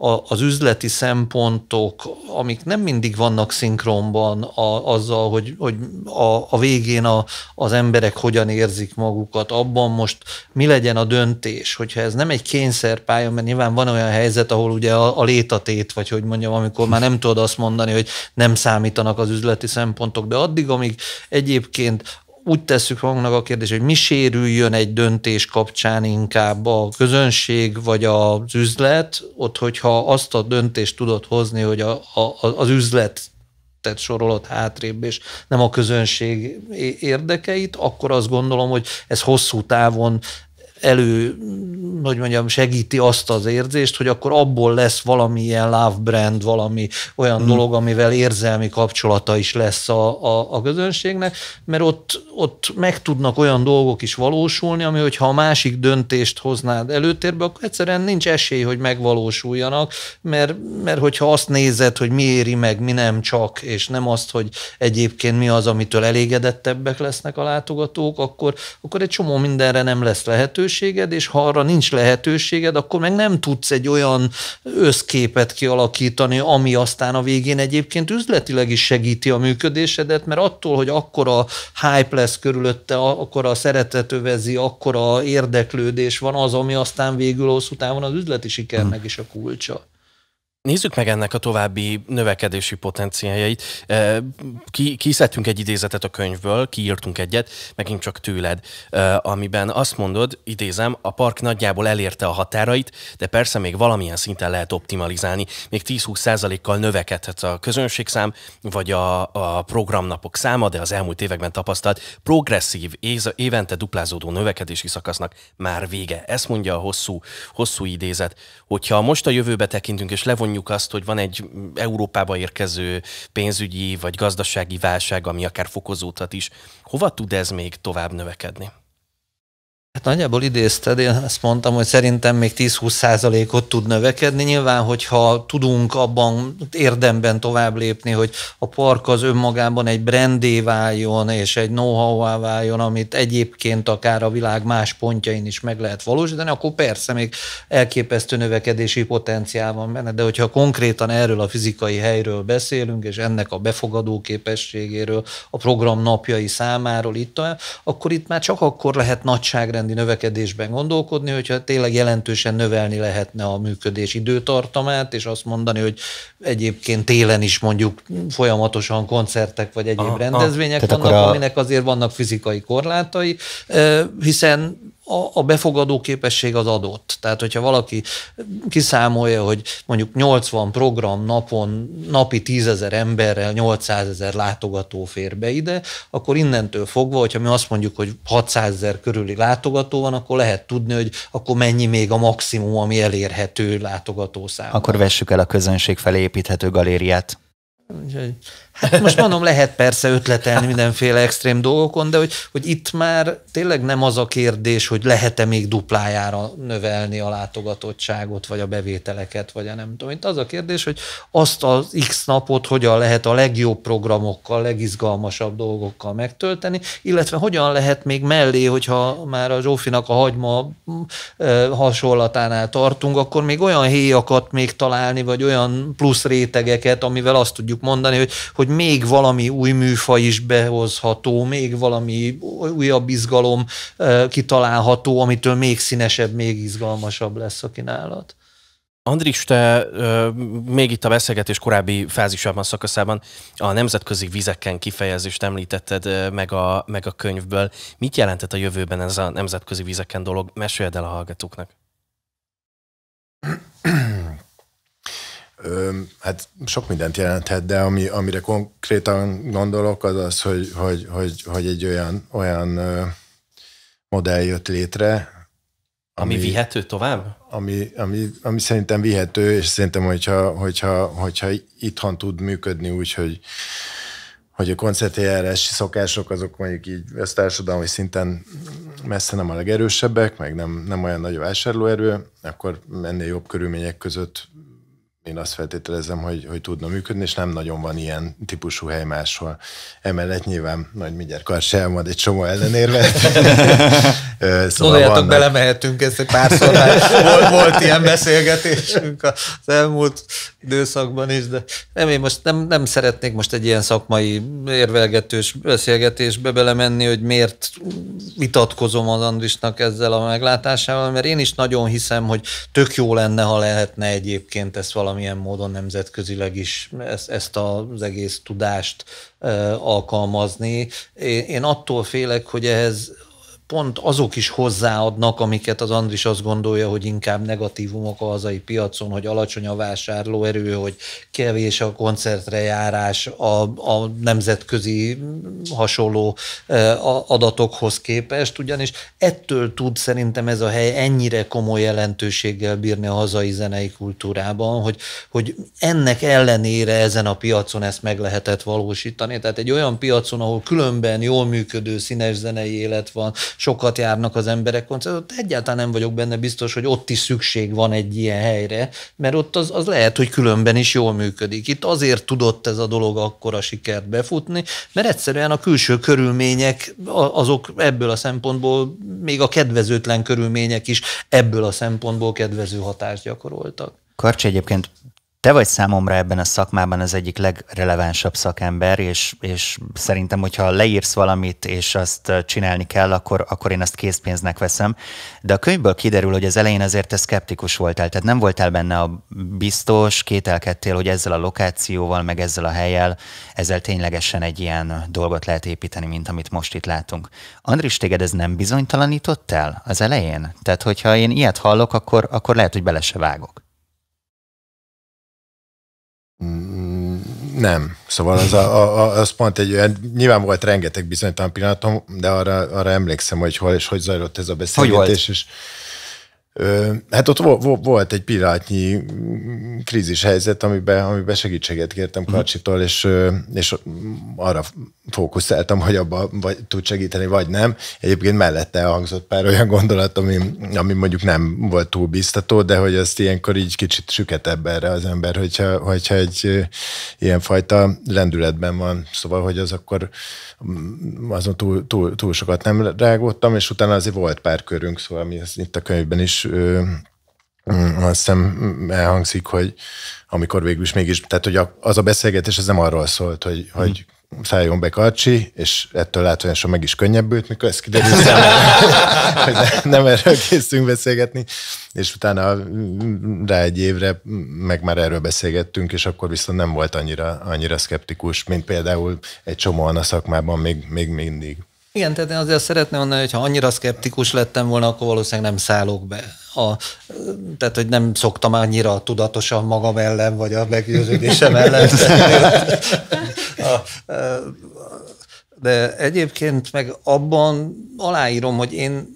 a, az üzleti szempontok, amik nem mindig vannak szinkronban a, azzal, hogy, hogy a, a végén a, az emberek hogyan érzik magukat, abban most mi legyen a döntés, hogyha ez nem egy kényszerpálya, mert nyilván van olyan helyzet, ahol ugye a, a létatét, vagy hogy mondjam, amikor már nem tudod azt mondani, hogy nem számítanak az üzleti szempontok, de addig, amíg egyébként úgy tesszük magunknak a kérdést, hogy mi sérüljön egy döntés kapcsán inkább a közönség vagy az üzlet, ott hogyha azt a döntést tudod hozni, hogy a, a, az üzlet tehát sorolod hátrébb, és nem a közönség érdekeit, akkor azt gondolom, hogy ez hosszú távon elő, hogy mondjam, segíti azt az érzést, hogy akkor abból lesz valamilyen love brand, valami olyan hmm. dolog, amivel érzelmi kapcsolata is lesz a, a, a közönségnek, mert ott, ott meg tudnak olyan dolgok is valósulni, ami hogyha a másik döntést hoznád előtérbe, akkor egyszerűen nincs esély, hogy megvalósuljanak, mert, mert hogyha azt nézed, hogy mi éri meg, mi nem csak, és nem azt, hogy egyébként mi az, amitől elégedettebbek lesznek a látogatók, akkor, akkor egy csomó mindenre nem lesz lehető, lehetőséged, és ha arra nincs lehetőséged, akkor meg nem tudsz egy olyan összképet kialakítani, ami aztán a végén egyébként üzletileg is segíti a működésedet, mert attól, hogy akkora hype lesz körülötte, akkora szeretet övezi, akkora érdeklődés van az, ami aztán végül hosszú távon az üzleti sikernek is a kulcsa. Nézzük meg ennek a további növekedési potenciájait. E, kiszedtünk egy idézetet a könyvből, kiírtunk egyet, megint csak tőled, e, amiben azt mondod, idézem, a park nagyjából elérte a határait, de persze még valamilyen szinten lehet optimalizálni. Még 10-20%-kal növekedhet a közönségszám, vagy a, a programnapok száma, de az elmúlt években tapasztalt progresszív, évente duplázódó növekedési szakasznak már vége. Ezt mondja a hosszú, hosszú idézet. Hogyha most a jövőbe tekintünk és levonjuk mondjuk azt, hogy van egy Európába érkező pénzügyi vagy gazdasági válság, ami akár fokozódhat is, hova tud ez még tovább növekedni? Hát nagyjából idézted, én azt mondtam, hogy szerintem még 10-20 százalékot tud növekedni. Nyilván, hogyha tudunk abban érdemben tovább lépni, hogy a park az önmagában egy brandé váljon, és egy know how váljon, amit egyébként akár a világ más pontjain is meg lehet valósítani, akkor persze még elképesztő növekedési potenciál van benne, de hogyha konkrétan erről a fizikai helyről beszélünk, és ennek a befogadó képességéről, a program napjai számáról itt, akkor itt már csak akkor lehet nagyságrend nagyságrendi növekedésben gondolkodni, hogyha tényleg jelentősen növelni lehetne a működés időtartamát, és azt mondani, hogy egyébként télen is mondjuk folyamatosan koncertek vagy egyéb aha, rendezvények aha. vannak, a... aminek azért vannak fizikai korlátai, eh, hiszen a, a befogadó képesség az adott. Tehát, hogyha valaki kiszámolja, hogy mondjuk 80 program napon, napi 10 ezer emberrel 800 ezer látogató fér be ide, akkor innentől fogva, hogyha mi azt mondjuk, hogy 600 ezer körüli látogató van, akkor lehet tudni, hogy akkor mennyi még a maximum, ami elérhető látogatószám. Akkor vessük el a közönség felé építhető galériát. Úgyhogy Hát most mondom, lehet persze ötletelni mindenféle extrém dolgokon, de hogy, hogy itt már tényleg nem az a kérdés, hogy lehet-e még duplájára növelni a látogatottságot, vagy a bevételeket, vagy a nem tudom. Itt az a kérdés, hogy azt az X napot hogyan lehet a legjobb programokkal, legizgalmasabb dolgokkal megtölteni, illetve hogyan lehet még mellé, hogyha már a Zsófinak a hagyma mm, hasonlatánál tartunk, akkor még olyan héjakat még találni, vagy olyan plusz rétegeket, amivel azt tudjuk mondani, hogy, hogy hogy még valami új műfaj is behozható, még valami újabb izgalom kitalálható, amitől még színesebb, még izgalmasabb lesz a kínálat. Andris, te még itt a beszélgetés korábbi fázisában, szakaszában a nemzetközi vizeken kifejezést említetted meg, a, meg a könyvből. Mit jelentett a jövőben ez a nemzetközi vizeken dolog? Meséld el a hallgatóknak. Ö, hát sok mindent jelenthet, de ami, amire konkrétan gondolok, az az, hogy, hogy, hogy, hogy egy olyan, olyan modell jött létre, ami, ami vihető tovább? Ami, ami, ami szerintem vihető, és szerintem, hogyha, hogyha, hogyha itthon tud működni úgy, hogy, hogy a koncertjárási szokások azok mondjuk így társadalmi szinten messze nem a legerősebbek, meg nem, nem olyan nagy vásárlóerő, akkor ennél jobb körülmények között én azt feltételezem, hogy, hogy tudna működni, és nem nagyon van ilyen típusú hely máshol. Emellett nyilván Nagy Mindjárt se elmond egy csomó ellenérve. szóval Gondoljátok, vannak... belemehetünk ezt egy párszor, volt, volt ilyen beszélgetésünk az elmúlt időszakban is, de nem, én most nem, nem szeretnék most egy ilyen szakmai érvelgetős beszélgetésbe belemenni, hogy miért vitatkozom az Andrisnak ezzel a meglátásával, mert én is nagyon hiszem, hogy tök jó lenne, ha lehetne egyébként ezt valami valamilyen módon nemzetközileg is ezt, ezt az egész tudást alkalmazni. Én attól félek, hogy ehhez pont azok is hozzáadnak, amiket az Andris azt gondolja, hogy inkább negatívumok a hazai piacon, hogy alacsony a vásárlóerő, hogy kevés a koncertre járás a, a nemzetközi hasonló e, adatokhoz képest, ugyanis ettől tud szerintem ez a hely ennyire komoly jelentőséggel bírni a hazai zenei kultúrában, hogy, hogy ennek ellenére ezen a piacon ezt meg lehetett valósítani. Tehát egy olyan piacon, ahol különben jól működő színes zenei élet van, sokat járnak az emberek koncertot, egyáltalán nem vagyok benne biztos, hogy ott is szükség van egy ilyen helyre, mert ott az, az lehet, hogy különben is jól működik. Itt azért tudott ez a dolog akkora sikert befutni, mert egyszerűen a külső körülmények azok ebből a szempontból, még a kedvezőtlen körülmények is ebből a szempontból kedvező hatást gyakoroltak. Karcsi egyébként te vagy számomra ebben a szakmában az egyik legrelevánsabb szakember, és, és szerintem, hogyha leírsz valamit, és azt csinálni kell, akkor, akkor én azt készpénznek veszem. De a könyvből kiderül, hogy az elején azért te szkeptikus voltál, tehát nem voltál benne a biztos, kételkedtél, hogy ezzel a lokációval, meg ezzel a helyel, ezzel ténylegesen egy ilyen dolgot lehet építeni, mint amit most itt látunk. Andris, téged ez nem bizonytalanított el az elején? Tehát, hogyha én ilyet hallok, akkor, akkor lehet, hogy bele se vágok. Mm, nem. Szóval az, a, a, az pont egy olyan, nyilván volt rengeteg bizonytalan pillanatom, de arra, arra emlékszem, hogy hol és hogy zajlott ez a beszélgetés. Hogy volt? És, Hát ott volt egy pillanatnyi mm, krízis helyzet, amiben, amiben segítséget kértem mhm. Karcsitól, és, és arra fókuszáltam, hogy abba vagy, tud segíteni, vagy nem. Egyébként mellette hangzott pár olyan gondolat, ami, ami mondjuk nem volt túl biztató, de hogy azt ilyenkor így kicsit süketebb erre az ember, hogyha, hogyha egy ilyenfajta lendületben van. Szóval, hogy az akkor mm, azon túl, túl, túl sokat nem rágódtam, és utána azért volt pár körünk, szóval mi ezt itt a könyvben is is azt hiszem elhangzik, hogy amikor végül is mégis, tehát hogy az a beszélgetés ez nem arról szólt, hogy, mm. hogy szálljon be Karcsi, és ettől látványosan meg is könnyebbült, mikor ezt kiderült számára, hogy nem erről készülünk beszélgetni, és utána rá egy évre meg már erről beszélgettünk, és akkor viszont nem volt annyira, annyira szkeptikus, mint például egy csomóan a szakmában még, még mindig. Igen, tehát én azért szeretném mondani, hogy ha annyira szkeptikus lettem volna, akkor valószínűleg nem szállok be. A, tehát, hogy nem szoktam annyira tudatosan magam ellen, vagy a meggyőződésem ellen. de egyébként meg abban aláírom, hogy én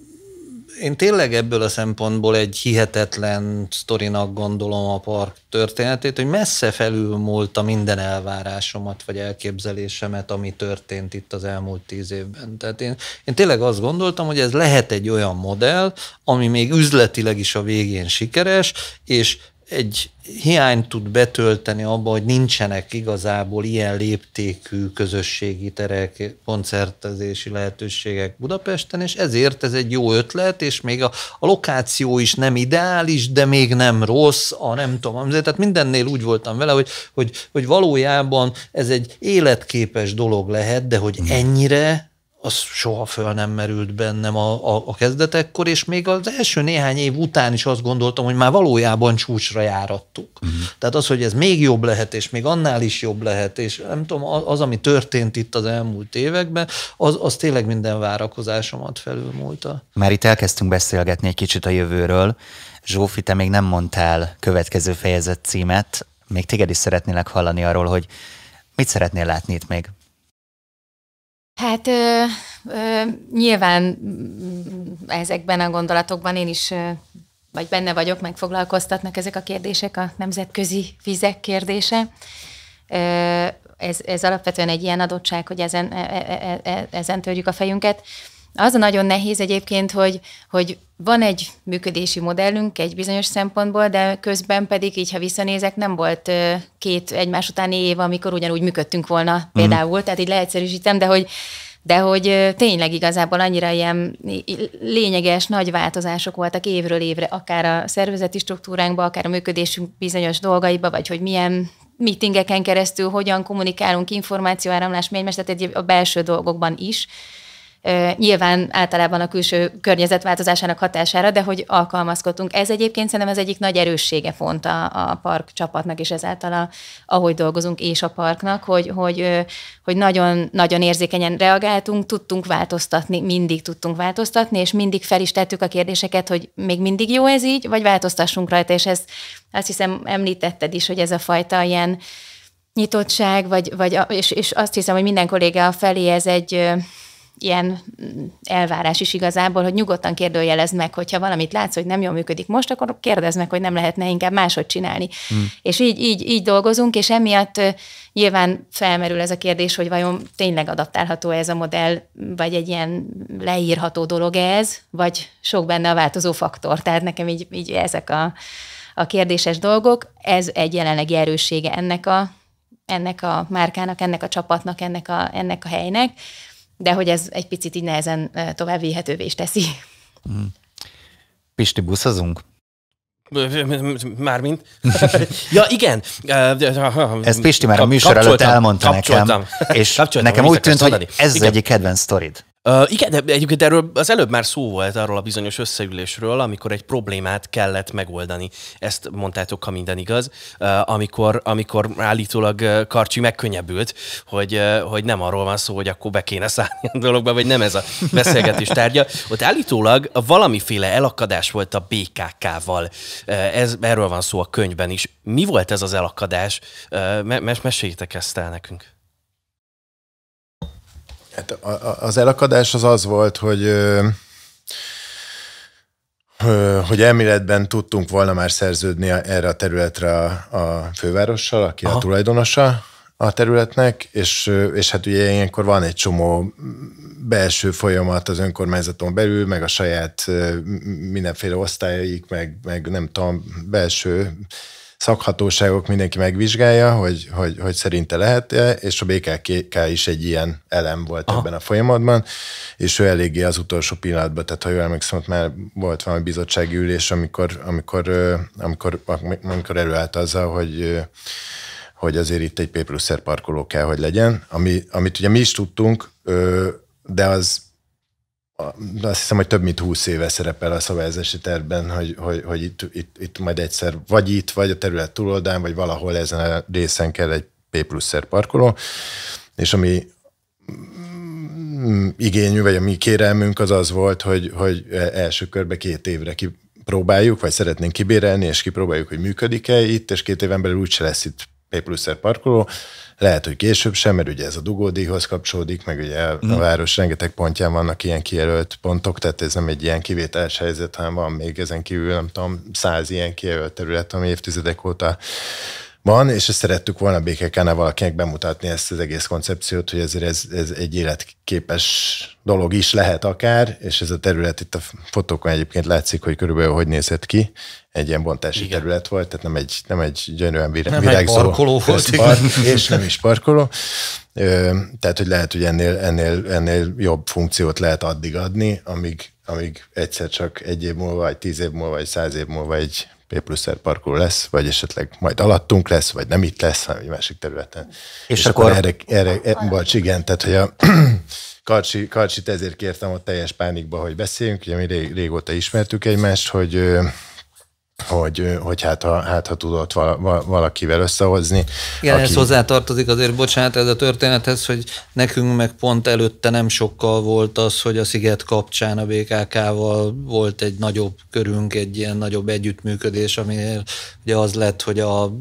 én tényleg ebből a szempontból egy hihetetlen sztorinak gondolom a park történetét, hogy messze a minden elvárásomat, vagy elképzelésemet, ami történt itt az elmúlt tíz évben. Tehát én, én tényleg azt gondoltam, hogy ez lehet egy olyan modell, ami még üzletileg is a végén sikeres, és egy hiányt tud betölteni abba, hogy nincsenek igazából ilyen léptékű közösségi terek, koncertezési lehetőségek Budapesten, és ezért ez egy jó ötlet, és még a, a lokáció is nem ideális, de még nem rossz, a nem tudom, tehát mindennél úgy voltam vele, hogy, hogy, hogy valójában ez egy életképes dolog lehet, de hogy ennyire az soha föl nem merült bennem a, a, a kezdetekkor, és még az első néhány év után is azt gondoltam, hogy már valójában csúcsra járattuk. Uh-huh. Tehát az, hogy ez még jobb lehet, és még annál is jobb lehet, és nem tudom, az, az ami történt itt az elmúlt években, az, az tényleg minden várakozásomat felülmúlta. Már itt elkezdtünk beszélgetni egy kicsit a jövőről. Zsófi, te még nem mondtál következő fejezet címet, még téged is szeretnélek hallani arról, hogy mit szeretnél látni itt még? Hát ö, ö, nyilván ezekben a gondolatokban én is ö, vagy benne vagyok, meg foglalkoztatnak ezek a kérdések, a nemzetközi vizek kérdése. Ö, ez, ez alapvetően egy ilyen adottság, hogy ezen, e, e, e, e ezen törjük a fejünket. Az a nagyon nehéz egyébként, hogy, hogy van egy működési modellünk egy bizonyos szempontból, de közben pedig így, ha visszanézek, nem volt két egymás utáni év, amikor ugyanúgy működtünk volna mhm. például, uh-huh. tehát így leegyszerűsítem, de hogy de hogy tényleg igazából annyira ilyen lényeges, nagy változások voltak évről évre, akár a szervezeti struktúránkban, akár a működésünk bizonyos dolgaiba, vagy hogy milyen meetingeken keresztül hogyan kommunikálunk, információáramlás, mérmes, tehát egy, a belső dolgokban is, nyilván általában a külső környezet változásának hatására, de hogy alkalmazkodtunk. Ez egyébként szerintem az egyik nagy erőssége font a, a park csapatnak, és ezáltal a, ahogy dolgozunk, és a parknak, hogy, hogy, hogy nagyon, nagyon érzékenyen reagáltunk, tudtunk változtatni, mindig tudtunk változtatni, és mindig fel is tettük a kérdéseket, hogy még mindig jó ez így, vagy változtassunk rajta, és ez azt hiszem említetted is, hogy ez a fajta ilyen nyitottság, vagy, vagy és, és azt hiszem, hogy minden kolléga felé ez egy ilyen elvárás is igazából, hogy nyugodtan kérdőjelezd meg, hogyha valamit látsz, hogy nem jól működik most, akkor kérdezd meg, hogy nem lehetne inkább máshogy csinálni. Hmm. És így, így, így dolgozunk, és emiatt nyilván felmerül ez a kérdés, hogy vajon tényleg adaptálható ez a modell, vagy egy ilyen leírható dolog ez, vagy sok benne a változó faktor. Tehát nekem így, így ezek a, a kérdéses dolgok. Ez egy jelenlegi erőssége ennek a, ennek a márkának, ennek a csapatnak, ennek a, ennek a helynek de hogy ez egy picit így nehezen eh, tovább vihetővé is teszi. Mm. Pisti buszazunk? Mármint. ja, igen. Eh, ez Pisti már a műsor előtt elmondta nekem, és nekem úgy tűnt, hogy ez az egyik kedvenc sztorid. Uh, igen, de egyébként erről az előbb már szó volt arról a bizonyos összeülésről, amikor egy problémát kellett megoldani. Ezt mondtátok, ha minden igaz, uh, amikor, amikor állítólag Karcsi megkönnyebbült, hogy, uh, hogy nem arról van szó, hogy akkor be kéne szállni a dologba, vagy nem ez a beszélgetés tárgya. Ott állítólag valamiféle elakadás volt a BKK-val. Uh, ez, erről van szó a könyvben is. Mi volt ez az elakadás? Uh, me- meséljétek ezt el nekünk. Hát az elakadás az az volt, hogy hogy elméletben tudtunk volna már szerződni erre a területre a, a fővárossal, aki Aha. a tulajdonosa a területnek, és, és hát ugye ilyenkor van egy csomó belső folyamat az önkormányzaton belül, meg a saját mindenféle osztályaik, meg, meg nem tudom, belső szakhatóságok mindenki megvizsgálja, hogy, hogy, hogy szerinte lehet -e, és a BKK is egy ilyen elem volt Aha. ebben a folyamatban, és ő eléggé az utolsó pillanatban, tehát ha jól emlékszem, ott már volt valami bizottsági ülés, amikor, amikor, amikor, amikor előállt azzal, hogy hogy azért itt egy P pluszer parkoló kell, hogy legyen, ami, amit ugye mi is tudtunk, de az azt hiszem, hogy több mint húsz éve szerepel a szabályozási tervben, hogy, hogy, hogy itt, itt, itt, majd egyszer vagy itt, vagy a terület túloldán, vagy valahol ezen a részen kell egy P pluszer parkoló, és ami mm, igényű, vagy a mi kérelmünk az az volt, hogy, hogy első körbe két évre kipróbáljuk, vagy szeretnénk kibérelni, és kipróbáljuk, hogy működik-e itt, és két éven belül úgyse lesz itt P pluszer parkoló, lehet, hogy később sem, mert ugye ez a dugódíjhoz kapcsolódik, meg ugye a mhm. város rengeteg pontján vannak ilyen kijelölt pontok, tehát ez nem egy ilyen kivételes helyzet, hanem van még ezen kívül, nem tudom, száz ilyen kijelölt terület, ami évtizedek óta van, és ezt szerettük volna bkk valakinek bemutatni ezt az egész koncepciót, hogy ezért ez, ez egy életképes dolog is lehet akár, és ez a terület itt a fotókon egyébként látszik, hogy körülbelül hogy nézett ki. Egy ilyen bontási Igen. terület volt, tehát nem egy, nem egy gyönyörűen vir- nem virágzó. Nem egy parkoló volt. Park, és nem is parkoló. Ö, tehát, hogy lehet, hogy ennél, ennél, ennél jobb funkciót lehet addig adni, amíg amíg egyszer csak egy év múlva, vagy tíz év múlva, vagy száz év múlva egy P plusz parkoló lesz, vagy esetleg majd alattunk lesz, vagy nem itt lesz, hanem egy másik területen. És, és akkor, akkor erre, erre, erre bocs, igen, tehát hogy a Karcsi, Karcsit ezért kértem a teljes pánikba, hogy beszéljünk, ugye mi rég, régóta ismertük egymást, hogy hogy, hogy hát, ha, hát ha tudott valakivel összehozni. Igen, aki... ez hozzátartozik azért, bocsánat, ez a történethez, hogy nekünk meg pont előtte nem sokkal volt az, hogy a Sziget kapcsán a BKK-val volt egy nagyobb körünk, egy ilyen nagyobb együttműködés, aminél ugye az lett, hogy a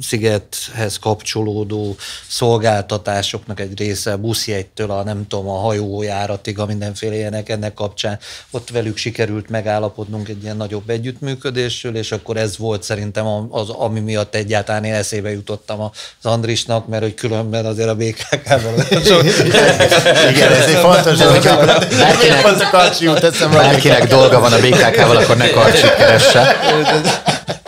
szigethez kapcsolódó szolgáltatásoknak egy része buszjegytől a nem tudom, a hajójáratig, a mindenféle ilyenek ennek kapcsán, ott velük sikerült megállapodnunk egy ilyen nagyobb együttműködésről, és akkor ez volt szerintem az, ami miatt egyáltalán én eszébe jutottam az Andrisnak, mert hogy különben azért a BKK-val Igen, ez egy fontos dolog. Bárkinek, bárkinek dolga van a BKK-val, akkor ne karcsit keresse.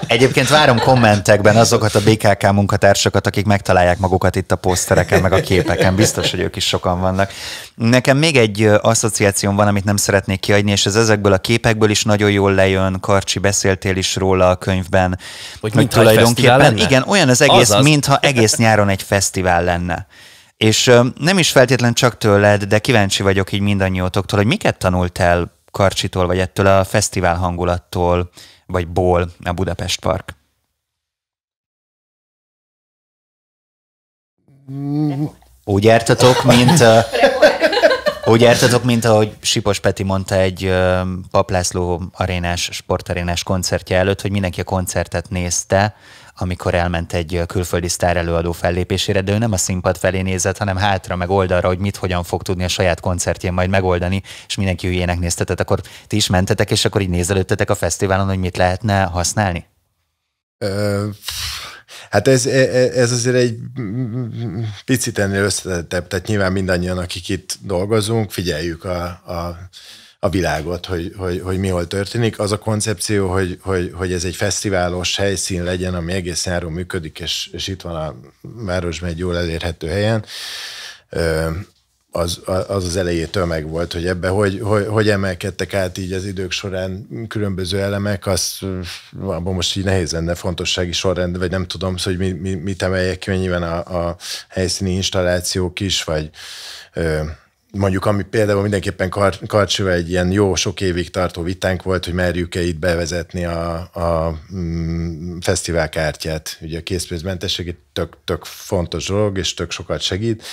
Egyébként várom kommentekben azokat a BKK munkatársakat, akik megtalálják magukat itt a posztereken, meg a képeken. Biztos, hogy ők is sokan vannak. Nekem még egy asszociációm van, amit nem szeretnék kiadni, és ez ezekből a képekből is nagyon jól lejön. Karcsi, beszéltél is róla a könyvben. Hogy, hogy tulajdonképpen, lenne? igen, olyan az egész, Azaz. mintha egész nyáron egy fesztivál lenne. És nem is feltétlen csak tőled, de kíváncsi vagyok így mindannyiótoktól, hogy miket tanultál Karcsitól, vagy ettől a fesztivál hangulattól, vagy ból a Budapest Park? Mm. Úgy értetek, mint... A, úgy értetek, mint ahogy Sipos Peti mondta egy Paplászló arénás, sportarénás koncertje előtt, hogy mindenki a koncertet nézte, amikor elment egy külföldi sztár előadó fellépésére, de ő nem a színpad felé nézett, hanem hátra, meg oldalra, hogy mit hogyan fog tudni a saját koncertjén majd megoldani, és mindenki hülyének néztetett. Akkor ti is mentetek, és akkor így nézelődtetek a fesztiválon, hogy mit lehetne használni? Ö, hát ez, e, e, ez azért egy picit ennél összetettebb, tehát nyilván mindannyian, akik itt dolgozunk, figyeljük a, a a világot, hogy, hogy, hogy mi hol történik. Az a koncepció, hogy, hogy, hogy ez egy fesztiválos helyszín legyen, ami egész nyáron működik, és, és itt van a városban egy jól elérhető helyen, az az, az elejétől volt, hogy ebbe hogy, hogy, hogy emelkedtek át így az idők során különböző elemek, az abban most így nehéz lenne fontossági sorrend, vagy nem tudom, szóval, hogy mi, mi, mit emeljek ki, mennyiben a, a helyszíni installációk is, vagy mondjuk ami például mindenképpen kar, egy ilyen jó sok évig tartó vitánk volt, hogy merjük-e itt bevezetni a, a mm, fesztiválkártyát. Ugye a készpénzmentesség egy tök, tök fontos dolog, és tök sokat segít,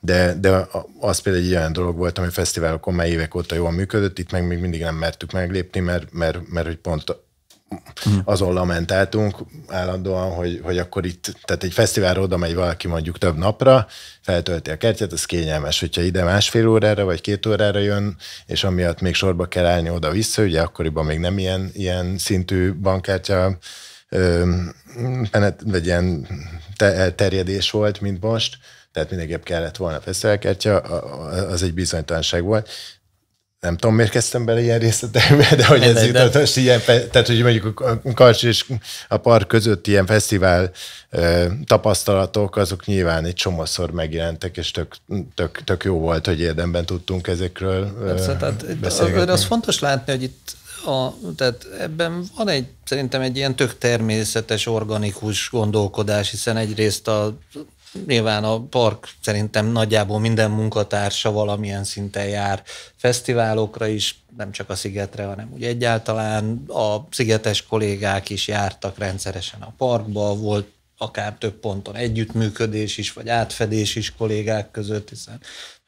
de, de az például egy olyan dolog volt, ami fesztiválokon már évek óta jól működött, itt meg még mindig nem mertük meglépni, mert, mert, mert hogy pont Mhm. azon lamentáltunk állandóan, hogy, hogy akkor itt, tehát egy fesztiválra oda megy valaki mondjuk több napra, feltölti a kertjét, az kényelmes. Hogyha ide másfél órára vagy két órára jön, és amiatt még sorba kell állni oda-vissza, ugye akkoriban még nem ilyen, ilyen szintű bankkártya penet, vagy ilyen terjedés volt, mint most, tehát mindenképp kellett volna fesztiválkártya, az egy bizonytalanság volt nem tudom, miért kezdtem bele ilyen részletekbe, de hogy nem, ez jutott most ilyen, tehát hogy mondjuk a Karcs és a park között ilyen fesztivál tapasztalatok, azok nyilván egy csomószor megjelentek, és tök, tök, tök jó volt, hogy érdemben tudtunk ezekről Persze, tehát beszélgetni. Az fontos látni, hogy itt a, tehát ebben van egy, szerintem egy ilyen tök természetes, organikus gondolkodás, hiszen egyrészt a Nyilván a park szerintem nagyjából minden munkatársa valamilyen szinten jár fesztiválokra is, nem csak a Szigetre, hanem úgy egyáltalán a szigetes kollégák is jártak rendszeresen a parkba, volt akár több ponton együttműködés is, vagy átfedés is kollégák között, hiszen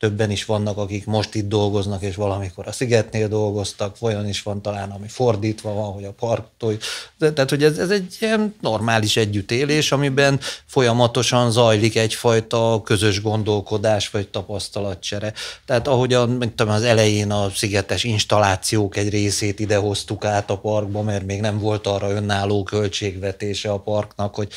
többen is vannak, akik most itt dolgoznak, és valamikor a Szigetnél dolgoztak, olyan is van talán, ami fordítva van, hogy a parktól. Tehát, hogy ez, ez egy ilyen normális együttélés, amiben folyamatosan zajlik egyfajta közös gondolkodás, vagy tapasztalatcsere. Tehát ahogy a, tudom, az elején a szigetes installációk egy részét idehoztuk át a parkba, mert még nem volt arra önálló költségvetése a parknak, hogy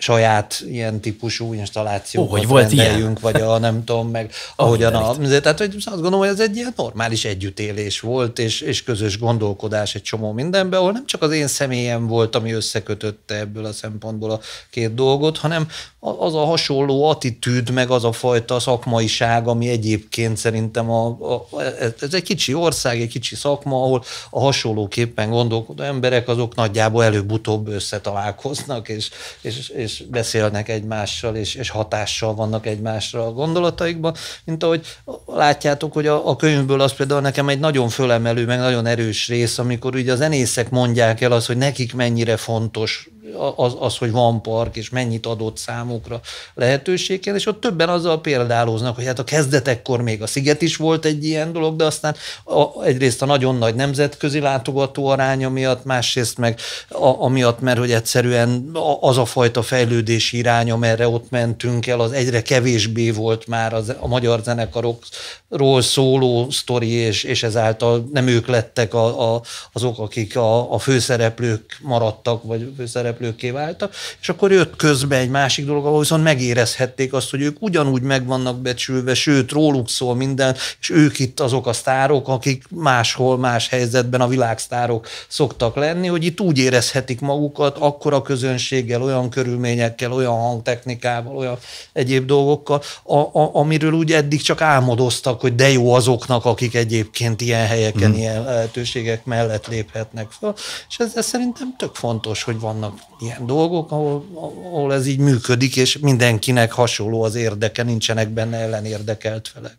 saját ilyen típusú installációkat oh, hogy volt rendeljünk, ilyen. vagy a nem tudom, meg oh, ahogyan a... a Tehát hogy azt gondolom, hogy ez egy ilyen normális együttélés volt, és, és közös gondolkodás egy csomó mindenben, ahol nem csak az én személyem volt, ami összekötötte ebből a szempontból a két dolgot, hanem az a hasonló attitűd, meg az a fajta szakmaiság, ami egyébként szerintem a, a, ez egy kicsi ország, egy kicsi szakma, ahol a hasonlóképpen gondolkodó emberek azok nagyjából előbb-utóbb összetalálkoznak, és, és, és és beszélnek egymással, és, és hatással vannak egymásra a gondolataikban, mint ahogy látjátok, hogy a, a könyvből az például nekem egy nagyon fölemelő, meg nagyon erős rész, amikor ugye a zenészek mondják el azt, hogy nekik mennyire fontos az, az, hogy van park, és mennyit adott számukra lehetőségkel, és ott többen azzal példálóznak, hogy hát a kezdetekkor még a Sziget is volt egy ilyen dolog, de aztán a, egyrészt a nagyon nagy nemzetközi látogató aránya miatt, másrészt meg a, amiatt, mert hogy egyszerűen az a fajta fejlődési irány, amerre ott mentünk el, az egyre kevésbé volt már az, a magyar zenekarokról szóló sztori, és, és ezáltal nem ők lettek a, a, azok, akik a, a főszereplők maradtak, vagy főszereplők szereplőké váltak, és akkor jött közbe egy másik dolog, ahol viszont megérezhették azt, hogy ők ugyanúgy meg vannak becsülve, sőt, róluk szól minden, és ők itt azok a sztárok, akik máshol, más helyzetben a világsztárok szoktak lenni, hogy itt úgy érezhetik magukat, akkora közönséggel, olyan körülményekkel, olyan hangtechnikával, olyan egyéb dolgokkal, a, a, amiről úgy eddig csak álmodoztak, hogy de jó azoknak, akik egyébként ilyen helyeken, mm. ilyen lehetőségek mellett léphetnek fel. És ez, ez szerintem tök fontos, hogy vannak ilyen dolgok, ahol, ahol ez így működik, és mindenkinek hasonló az érdeke, nincsenek benne ellenérdekelt felek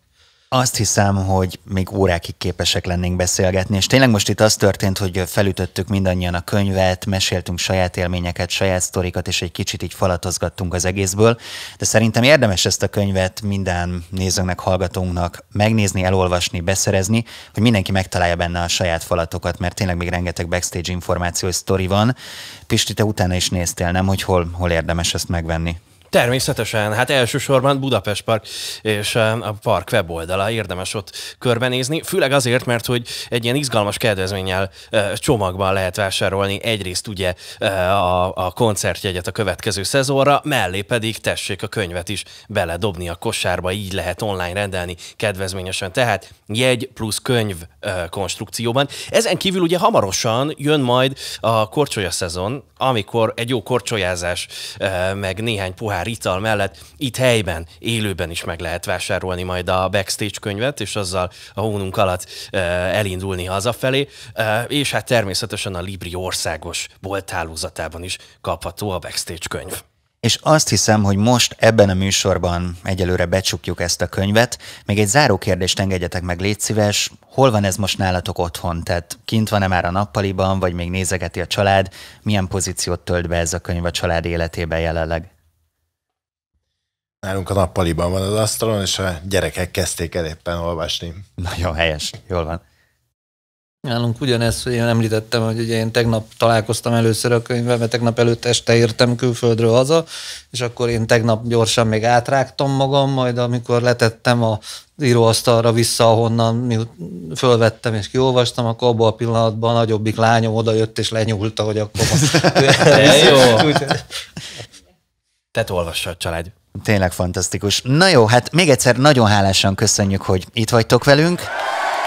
azt hiszem, hogy még órákig képesek lennénk beszélgetni, és tényleg most itt az történt, hogy felütöttük mindannyian a könyvet, meséltünk saját élményeket, saját sztorikat, és egy kicsit így falatozgattunk az egészből, de szerintem érdemes ezt a könyvet minden nézőnek, hallgatónknak megnézni, elolvasni, beszerezni, hogy mindenki megtalálja benne a saját falatokat, mert tényleg még rengeteg backstage információ és sztori van. Pisti, te utána is néztél, nem? Hogy hol, hol érdemes ezt megvenni? Természetesen, hát elsősorban Budapest Park és eh, a park weboldala, érdemes ott körbenézni, főleg azért, mert hogy egy ilyen izgalmas kedvezménnyel eh, csomagban lehet vásárolni egyrészt ugye eh, a, a koncertjegyet a következő szezonra, mellé pedig tessék a könyvet is beledobni a kosárba, így lehet online rendelni kedvezményesen, tehát jegy plusz könyv konstrukcióban. Ezen kívül ugye hamarosan jön majd a korcsolya szezon, amikor egy jó korcsolyázás, meg néhány pohár ital mellett itt helyben, élőben is meg lehet vásárolni majd a backstage könyvet, és azzal a hónunk alatt elindulni hazafelé, és hát természetesen a Libri országos bolthálózatában is kapható a backstage könyv és azt hiszem, hogy most ebben a műsorban egyelőre becsukjuk ezt a könyvet. Még egy záró kérdést engedjetek meg, légy szíves, hol van ez most nálatok otthon? Tehát kint van-e már a nappaliban, vagy még nézegeti a család? Milyen pozíciót tölt be ez a könyv a család életében jelenleg? Nálunk a nappaliban van az asztalon, és a gyerekek kezdték el éppen olvasni. Nagyon helyes, jól van. Nálunk ugyanez, hogy én említettem, hogy ugye én tegnap találkoztam először a könyvvel, mert tegnap előtt este értem külföldről haza, és akkor én tegnap gyorsan még átrágtam magam, majd amikor letettem a íróasztalra vissza, ahonnan miut fölvettem és kiolvastam, akkor abban a pillanatban a nagyobbik lányom oda jött és lenyúlta, hogy akkor... De jó! Tehát olvassa a család. Tényleg fantasztikus. Na jó, hát még egyszer nagyon hálásan köszönjük, hogy itt vagytok velünk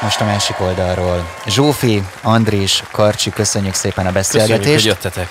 most a másik oldalról. Zsófi, Andris, Karcsi, köszönjük szépen a beszélgetést. Köszönjük, hogy jöttetek.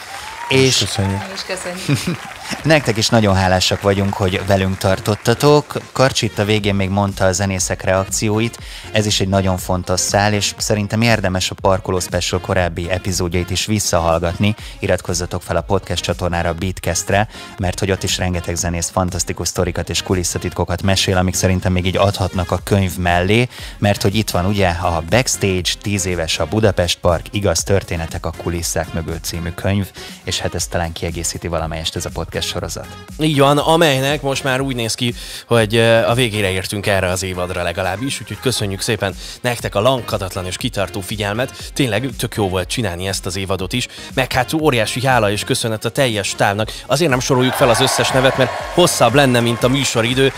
És, és köszönjük. És köszönjük. Nektek is nagyon hálásak vagyunk, hogy velünk tartottatok. Karcsi a végén még mondta a zenészek reakcióit, ez is egy nagyon fontos szál, és szerintem érdemes a Parkoló Special korábbi epizódjait is visszahallgatni. Iratkozzatok fel a podcast csatornára a Beatcastre, mert hogy ott is rengeteg zenész fantasztikus sztorikat és kulisszatitkokat mesél, amik szerintem még így adhatnak a könyv mellé, mert hogy itt van ugye a Backstage, 10 éves a Budapest Park, igaz történetek a kulisszák mögött című könyv, és hát ez talán kiegészíti valamelyest ez a podcast podcast sorozat. Így van, amelynek most már úgy néz ki, hogy a végére értünk erre az évadra legalábbis, úgyhogy köszönjük szépen nektek a lankadatlan és kitartó figyelmet. Tényleg tök jó volt csinálni ezt az évadot is, meg hát óriási hála és köszönet a teljes stávnak. Azért nem soroljuk fel az összes nevet, mert hosszabb lenne, mint a műsoridő,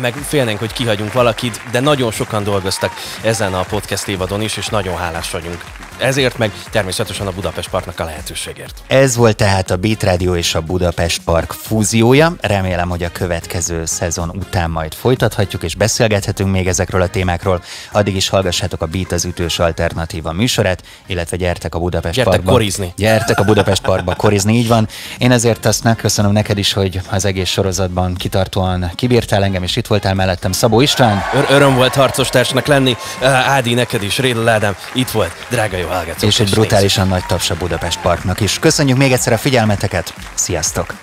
meg félnénk, hogy kihagyunk valakit, de nagyon sokan dolgoztak ezen a podcast évadon is, és nagyon hálás vagyunk ezért, meg természetesen a Budapest Parknak a lehetőségért. Ez volt tehát a Beat Radio és a Budapest Park fúziója. Remélem, hogy a következő szezon után majd folytathatjuk és beszélgethetünk még ezekről a témákról. Addig is hallgassátok a Beat az ütős alternatíva műsorát, illetve gyertek a Budapest gyertek Parkba. korizni. Gyertek a Budapest Parkba korizni, így van. Én ezért azt megköszönöm neked is, hogy az egész sorozatban kitartóan kibírtál engem, és itt voltál mellettem Szabó István. Ör- öröm volt harcostársnak lenni. Ádi, neked is, rédel Ádám, itt volt, drága jó Elgetszó és egy brutálisan nagy tapsa Budapest Parknak is. Köszönjük még egyszer a figyelmeteket, sziasztok!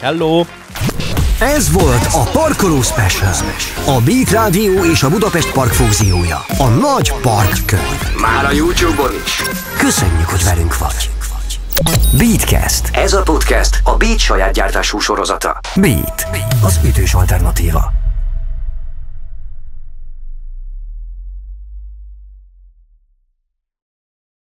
Hello! Ez volt a Parkoló Special. A Beat Radio és a Budapest Park fúziója. A nagy könyv. Már a Youtube-on is. Köszönjük, hogy velünk vagy. Beatcast. Ez a podcast a Beat saját gyártású sorozata. Beat. Az ütős alternatíva.